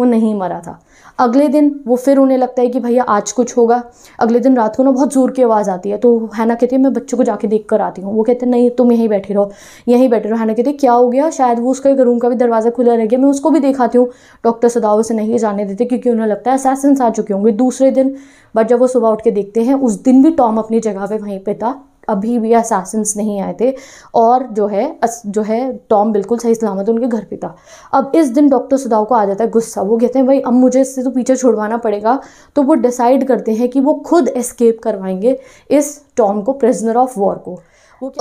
वो नहीं मरा था अगले दिन वो फिर उन्हें लगता है कि भैया आज कुछ होगा अगले दिन रात को ना बहुत ज़ोर की आवाज़ आती है तो हैना कहती है मैं बच्चों को जाके देख कर आती हूँ वो कहते हैं नहीं तुम यहीं बैठे रहो यहीं बैठे रहो हैना कहती है क्या हो गया शायद वो उसका रूम का भी दरवाज़ा खुला रह गया मैं उसको भी देखाती हूँ डॉक्टर सदाओ से नहीं जाने देते क्योंकि उन्हें लगता है असैसेंस आ चुके होंगे दूसरे दिन बट जब वो सुबह उठ के देखते हैं उस दिन भी टॉम अपनी जगह पर वहीं पर था अभी भी असासिन्स नहीं आए थे और जो है जो है टॉम बिल्कुल सही सलामत उनके घर पे था अब इस दिन डॉक्टर सुदाव को आ जाता है गुस्सा वो कहते हैं भाई अब मुझे इससे तो पीछे छुड़वाना पड़ेगा तो वो डिसाइड करते हैं कि वो खुद एस्केप करवाएंगे इस टॉम को प्रिजनर ऑफ वॉर को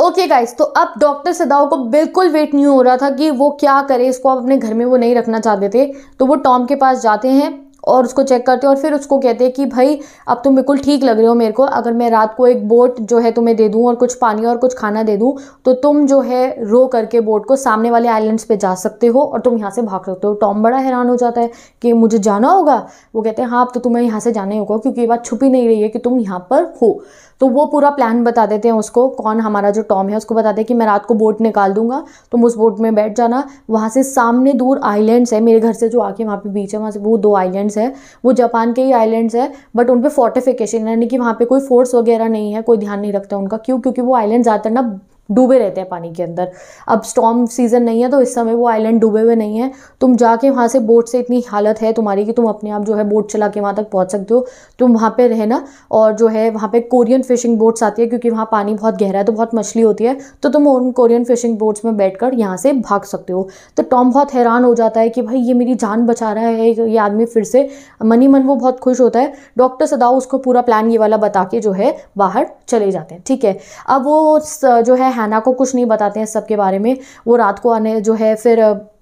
ओके गाइस तो अब डॉक्टर सदाओ को बिल्कुल वेट नहीं हो रहा था कि वो क्या करे इसको अपने घर में वो नहीं रखना चाहते थे तो वो टॉम के पास जाते हैं और उसको चेक करते हैं और फिर उसको कहते हैं कि भाई अब तुम बिल्कुल ठीक लग रहे हो मेरे को अगर मैं रात को एक बोट जो है तुम्हें दे दूँ और कुछ पानी और कुछ खाना दे दूँ तो तुम जो है रो करके बोट को सामने वाले आइलैंड्स पे जा सकते हो और तुम यहाँ से भाग सकते हो टॉम बड़ा हैरान हो जाता है कि मुझे जाना होगा वो कहते हैं हाँ अब तो तुम्हें यहाँ से जाना ही होगा क्योंकि ये बात छुपी नहीं रही है कि तुम यहाँ पर हो तो वो पूरा प्लान बता देते हैं उसको कौन हमारा जो टॉम है उसको बताते हैं कि मैं रात को बोट निकाल दूंगा तुम उस बोट में बैठ जाना वहाँ से सामने दूर आइलैंड्स है मेरे घर से जो आके वहाँ पे बीच है वहाँ से वो दो आइलैंड्स है वो जापान के ही आइलैंड्स है बट उन पर फोर्टिफिकेशन यानी कि वहाँ पर कोई फोर्स वगैरह नहीं है कोई ध्यान नहीं रखता उनका क्यों क्योंकि वो आइलैंड ज़्यादातर ना डूबे रहते हैं पानी के अंदर अब स्टॉम सीज़न नहीं है तो इस समय वो आइलैंड डूबे हुए नहीं है तुम जाके वहाँ से बोट से इतनी हालत है तुम्हारी कि तुम अपने आप जो है बोट चला के वहाँ तक पहुँच सकते हो तुम वहाँ पे रहना और जो है वहाँ पे कोरियन फिशिंग बोट्स आती है क्योंकि वहाँ पानी बहुत गहरा है तो बहुत मछली होती है तो तुम उन कोरियन फिशिंग बोट्स में बैठ कर यहाँ से भाग सकते हो तो टॉम बहुत हैरान हो जाता है कि भाई ये मेरी जान बचा रहा है ये आदमी फिर से मनी मन वो बहुत खुश होता है डॉक्टर सदाओ उसको पूरा प्लान ये वाला बता के जो है बाहर चले जाते हैं ठीक है अब वो जो है हैना को कुछ नहीं बताते हैं सबके बारे में वो रात को आने जो है फिर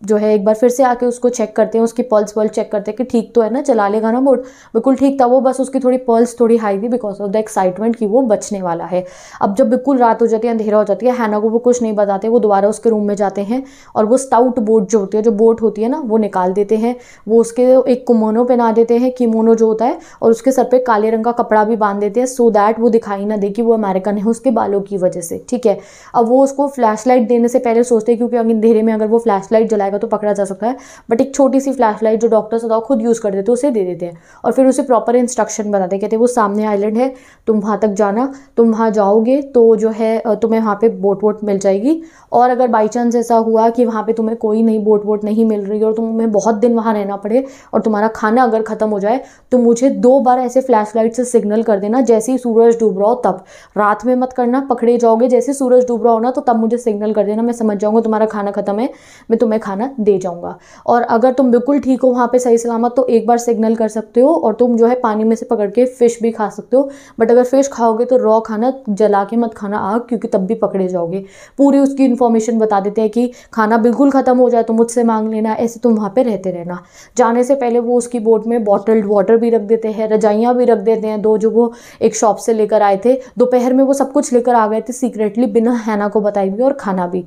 जो है एक बार फिर से आके उसको चेक करते हैं उसकी पल्स वल्स चेक करते हैं कि ठीक तो है ना चला लेगा ना बोट बिल्कुल ठीक था वो बस उसकी थोड़ी पल्स थोड़ी हाई थी बिकॉज ऑफ द एक्साइटमेंट कि वो बचने वाला है अब जब बिल्कुल रात हो जाती है अंधेरा हो जाती है हैना को वो कुछ नहीं बताते वो दोबारा उसके रूम में जाते हैं और वो स्टाउट बोट जो होती है जो बोट होती है ना वो निकाल देते हैं वो उसके एक कुमोनो पहना देते हैं किमोनो जो होता है और उसके सर पर काले रंग का कपड़ा भी बांध देते हैं सो दैट वो दिखाई ना दे कि वो अमेरिकन है उसके बालों की वजह से ठीक है अब वो उसको फ्लैश लाइट देने से पहले सोचते हैं क्योंकि अंधेरे में अगर वो फ्लैश लाइट जलाएगा तो पकड़ा जा सकता है बट एक छोटी सी फ्लैश लाइट जो डॉक्टर सदाओ खुद यूज़ कर देते उसे दे देते हैं और फिर उसे प्रॉपर इंस्ट्रक्शन बताते कहते वो सामने आइलैंड है तुम वहाँ तक जाना तुम वहाँ जाओगे तो जो है तुम्हें वहाँ पर बोट वोट मिल जाएगी और अगर बाई चांस ऐसा हुआ कि वहाँ पर तुम्हें कोई नई बोट वोट नहीं मिल रही और तुम्हें बहुत दिन वहाँ रहना पड़े और तुम्हारा खाना अगर ख़त्म हो जाए तो मुझे दो बार ऐसे फ्लैश लाइट से सिग्नल कर देना जैसे ही सूरज डूब रहा हो तब रात में मत करना पकड़े जाओगे जैसे सूरज डूब रहा हो ना तो तब मुझे सिग्नल कर देना मैं समझ जाऊँगा तुम्हारा खाना ख़त्म है मैं तुम्हें खाना दे जाऊँगा और अगर तुम बिल्कुल ठीक हो वहाँ पर सही सलामत तो एक बार सिग्नल कर सकते हो और तुम जो है पानी में से पकड़ के फ़िश भी खा सकते हो बट अगर फ़िश खाओगे तो रॉ खाना जला के मत खाना आग क्योंकि तब भी पकड़े जाओगे पूरी उसकी इन्फॉर्मेशन बता देते हैं कि खाना बिल्कुल ख़त्म हो जाए तो मुझसे मांग लेना ऐसे तुम वहाँ पर रहते रहना जाने से पहले वो उसकी बोट में बॉटल्ड वाटर भी रख देते हैं रजाइयाँ भी रख देते हैं दो जो वो एक शॉप से लेकर आए थे दोपहर में वो सब कुछ लेकर आ गए थे सीक्रेटली बिना हैना को बताई भी और खाना भी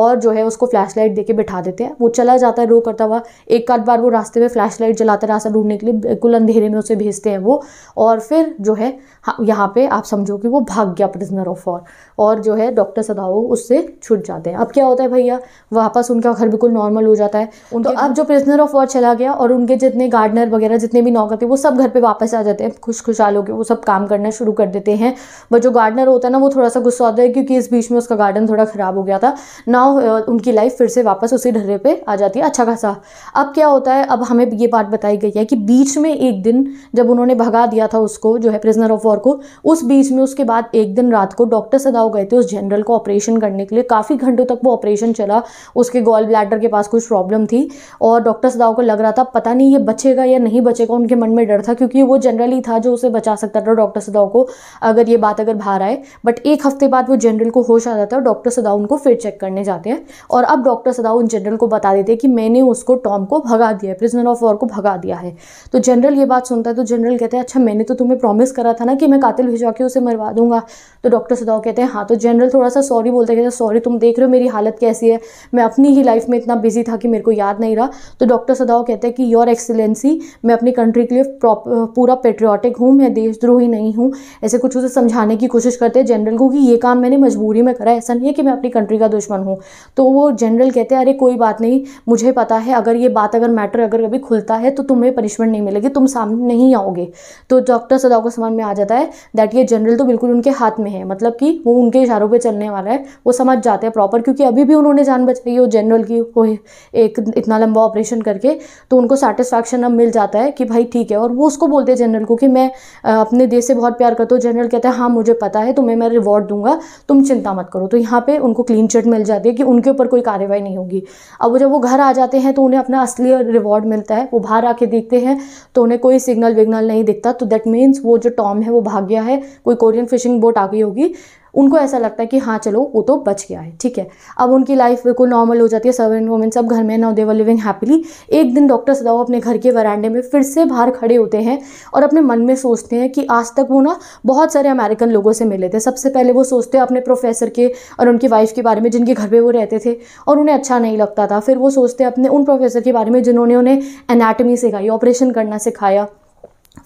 और जो है उसको फ्लैश लाइट दे बिठा देते हैं वो चला जाता है रो करता हुआ एक आध बार वो रास्ते में फ्लैश लाइट जलाता है रास्ता ढूंढने के लिए बिल्कुल अंधेरे में उसे भेजते हैं वो और फिर जो है हाँ, यहाँ पे आप समझो कि वो भाग गया प्रिजनर ऑफ वॉर और जो है डॉक्टर सदाओ उससे छूट जाते हैं अब क्या होता है भैया वापस उनका घर बिल्कुल नॉर्मल हो जाता है उनको तो अब जो प्रिजनर ऑफ वॉर चला गया और उनके जितने गार्डनर वगैरह जितने भी नौकर थे वो सब घर पर वापस आ जाते हैं खुश खुशहाल होकर वो सब काम करना शुरू कर देते हैं बट जो गार्डनर होता है ना वो थोड़ा सा गुस्सा होता है क्योंकि इस बीच में उसका गार्डन थोड़ा ख़राब हो गया था नाउ उनकी लाइफ फिर से वापस उसी ढर्रे पर आ जाती है अच्छा खासा अब क्या होता है अब हमें ये बात बताई गई है कि बीच में एक दिन जब उन्होंने भगा दिया था उसको जो है प्रिजनर ऑफ वॉर को उस बीच में उसके बाद एक दिन रात को डॉक्टर सदाओ हो गए थे उस जनरल को ऑपरेशन करने के लिए काफ़ी घंटों तक वो ऑपरेशन चला उसके गॉल ब्लैडर के पास कुछ प्रॉब्लम थी और डॉक्टर सदाओ को लग रहा था पता नहीं ये बचेगा या नहीं बचेगा उनके मन में डर था क्योंकि वो जनरल ही था जो उसे बचा सकता था डॉक्टर सदाओ को अगर ये बात अगर बाहर आए बट एक हफ्ते बाद वो जनरल को होश आ जाता है और डॉक्टर सदाओ उनको फिर चेक करने जाते हैं और अब डॉक्टर सदाओ उन जनरल को बता देते हैं कि मैंने उसको टॉम को भगा दिया है प्रिजनर ऑफ वॉर को भगा दिया है तो जनरल ये बात सुनता है तो जनरल कहते हैं अच्छा मैंने तो तुम्हें प्रॉमिस करा था ना कि मैं कातिल भिजवा के उसे मरवा दूंगा तो डॉक्टर सदाओ कहते हैं हाँ तो जनरल थोड़ा सा सॉरी बोलता गया सॉरी तुम देख रहे हो मेरी हालत कैसी है मैं अपनी ही लाइफ में इतना बिजी था कि मेरे को याद नहीं रहा तो डॉक्टर सदाओ कहते हैं कि योर एक्सीलेंसी मैं अपनी कंट्री के लिए पूरा पेट्रियाटिक हूँ मैं देशद्रोही नहीं हूँ ऐसे कुछ उसे समझाने की कोशिश करते हैं जनरल को कि ये काम मैंने मजबूरी में करा ऐसा नहीं है कि मैं अपनी कंट्री का दुश्मन हूँ तो वो जनरल कहते हैं अरे कोई बात नहीं मुझे पता है अगर ये बात अगर मैटर अगर कभी खुलता है तो तुम्हें पनिशमेंट नहीं मिलेगी तुम सामने नहीं आओगे तो डॉक्टर सदाओ को समझ में आ जाता है दैट ये जनरल तो बिल्कुल उनके हाथ में है मतलब कि वो उनके इशारों पे चलने वाला है वो समझ जाते हैं प्रॉपर क्योंकि अभी भी उन्होंने जान बचाई हो जनरल की हो एक इतना लंबा ऑपरेशन करके तो उनको सेटिस्फैक्शन अब मिल जाता है कि भाई ठीक है और वो उसको बोलते हैं जनरल को कि मैं अपने देश से बहुत प्यार करता हूँ जनरल कहता है हाँ मुझे पता है तुम्हें मैं रिवॉर्ड दूंगा तुम चिंता मत करो तो यहाँ पर उनको क्लीन चिट मिल जाती है कि उनके ऊपर कोई कार्रवाई नहीं होगी अब वो जब वो घर आ जाते हैं तो उन्हें अपना असली रिवॉर्ड मिलता है वो बाहर आके देखते हैं तो उन्हें कोई सिग्नल विग्नल नहीं दिखता तो दैट मीन्स वो जो टॉम है वो भाग गया है कोई कोरियन फिशिंग बोट आ गई होगी उनको ऐसा लगता है कि हाँ चलो वो तो बच गया है ठीक है अब उनकी लाइफ बिल्कुल नॉर्मल हो जाती है सर्वेंट वोमेन सब घर में now they were living happily एक दिन डॉक्टर सदाओ अपने घर के वरांडे में फिर से बाहर खड़े होते हैं और अपने मन में सोचते हैं कि आज तक वो ना बहुत सारे अमेरिकन लोगों से मिले थे सबसे पहले वो सोचते हैं अपने प्रोफेसर के और उनकी वाइफ के बारे में जिनके घर पर वो रहते थे और उन्हें अच्छा नहीं लगता था फिर वो सोचते हैं अपने उन प्रोफेसर के बारे में जिन्होंने उन्हें एनाटमी सिखाई ऑपरेशन करना सिखाया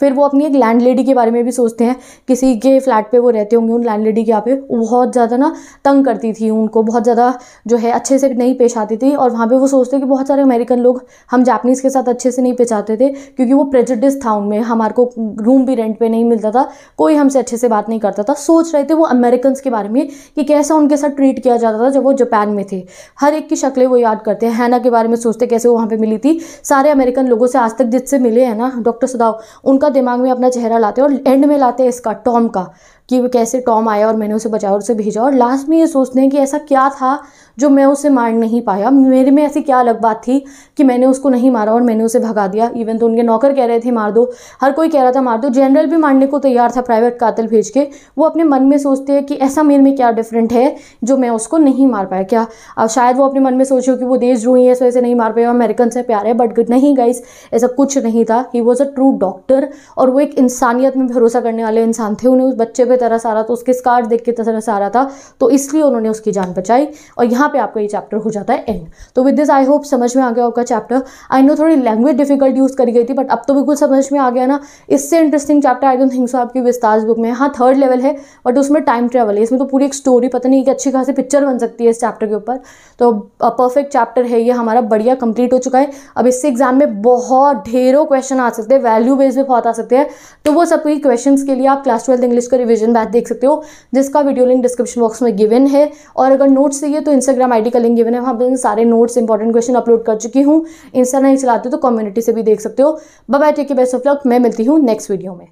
फिर वो अपनी एक लैंडलेडी के बारे में भी सोचते हैं किसी के फ्लैट पे वो रहते होंगे उन लैंडलेडी के यहाँ पे बहुत ज़्यादा ना तंग करती थी उनको बहुत ज़्यादा जो है अच्छे से नहीं पेश आती थी और वहाँ पर वो सोचते कि बहुत सारे अमेरिकन लोग हम जापनीज़ के साथ अच्छे से नहीं पेश थे क्योंकि वो प्रेजडिस था उनमें हमारे को रूम भी रेंट पर नहीं मिलता था कोई हमसे अच्छे से बात नहीं करता था सोच रहे थे वो अमेरिकन के बारे में कि कैसा उनके साथ ट्रीट किया जाता था जब वो जापान में थे हर एक की शक्लें वो याद करते हैं हैना के बारे में सोचते कैसे वो वहाँ पर मिली थी सारे अमेरिकन लोगों से आज तक जिससे मिले हैं ना डॉक्टर सदाव उनका दिमाग में अपना चेहरा लाते हैं और एंड में लाते हैं इसका टॉम का कि कैसे टॉम आया और मैंने उसे बचाया और उसे भेजा और लास्ट में ये सोचते हैं कि ऐसा क्या था जो मैं उसे मार नहीं पाया मेरे में ऐसी क्या अलग बात थी कि मैंने उसको नहीं मारा और मैंने उसे भगा दिया इवन तो उनके नौकर कह रहे थे मार दो हर कोई कह रहा था मार दो जनरल भी मारने को तैयार था प्राइवेट कातिल भेज के वो अपने मन में सोचते हैं कि ऐसा मेरे में क्या डिफरेंट है जो मैं उसको नहीं मार पाया क्या अब शायद वो अपने मन में सोचो कि वो ही है ऐसे नहीं मार पाया अमेरिकन से प्यार है बट नहीं गाइस ऐसा कुछ नहीं था he was a true doctor और वो एक इंसानियत में भरोसा करने वाले इंसान थे उन्हें उस बच्चे पर तरस आ रहा था उसके स्कार देख के तरस आ रहा था तो इसलिए उन्होंने उसकी जान बचाई और यहाँ यहाँ पे आपका ये चैप्टर हो जाता है एंड तो विद दिस आई होप समझ में आ गया आपका चैप्टर आई नो थोड़ी लैंग्वेज डिफिकल्ट यूज़ करी गई थी बट अब तो बिल्कुल समझ में आ गया ना इससे interesting chapter I don't think so आपकी विस्तार बुक में हाँ थर्ड लेवल है बट उसमें टाइम ट्रेवल है इसमें तो पूरी एक स्टोरी पता नहीं कि अच्छी खासी पिक्चर बन सकती है इस चैप्टर के ऊपर तो परफेक्ट चैप्टर है ये हमारा बढ़िया कंप्लीट हो चुका है अब इससे एग्जाम में बहुत ढेरों क्वेश्चन आ सकते हैं वैल्यू बेस भी बहुत आ सकते हैं तो वो सभी क्वेश्चन के लिए आप क्लास ट्वेल्थ इंग्लिश का रिविजन बैच देख सकते हो जिसका वीडियो लिंक डिस्क्रिप्शन बॉक्स में गिवन है और अगर नोट्स चाहिए तो इनसे इंस्टाग्राम डी का लिंक गिवन है वहाँ पर सारे नोट्स इंपॉर्टेंट क्वेश्चन अपलोड कर चुकी हूँ इंस्टा नहीं चलाते तो कम्युनिटी से भी देख सकते हो बाय टेक के बेस्ट ऑफ लक मैं मिलती हूँ नेक्स्ट वीडियो में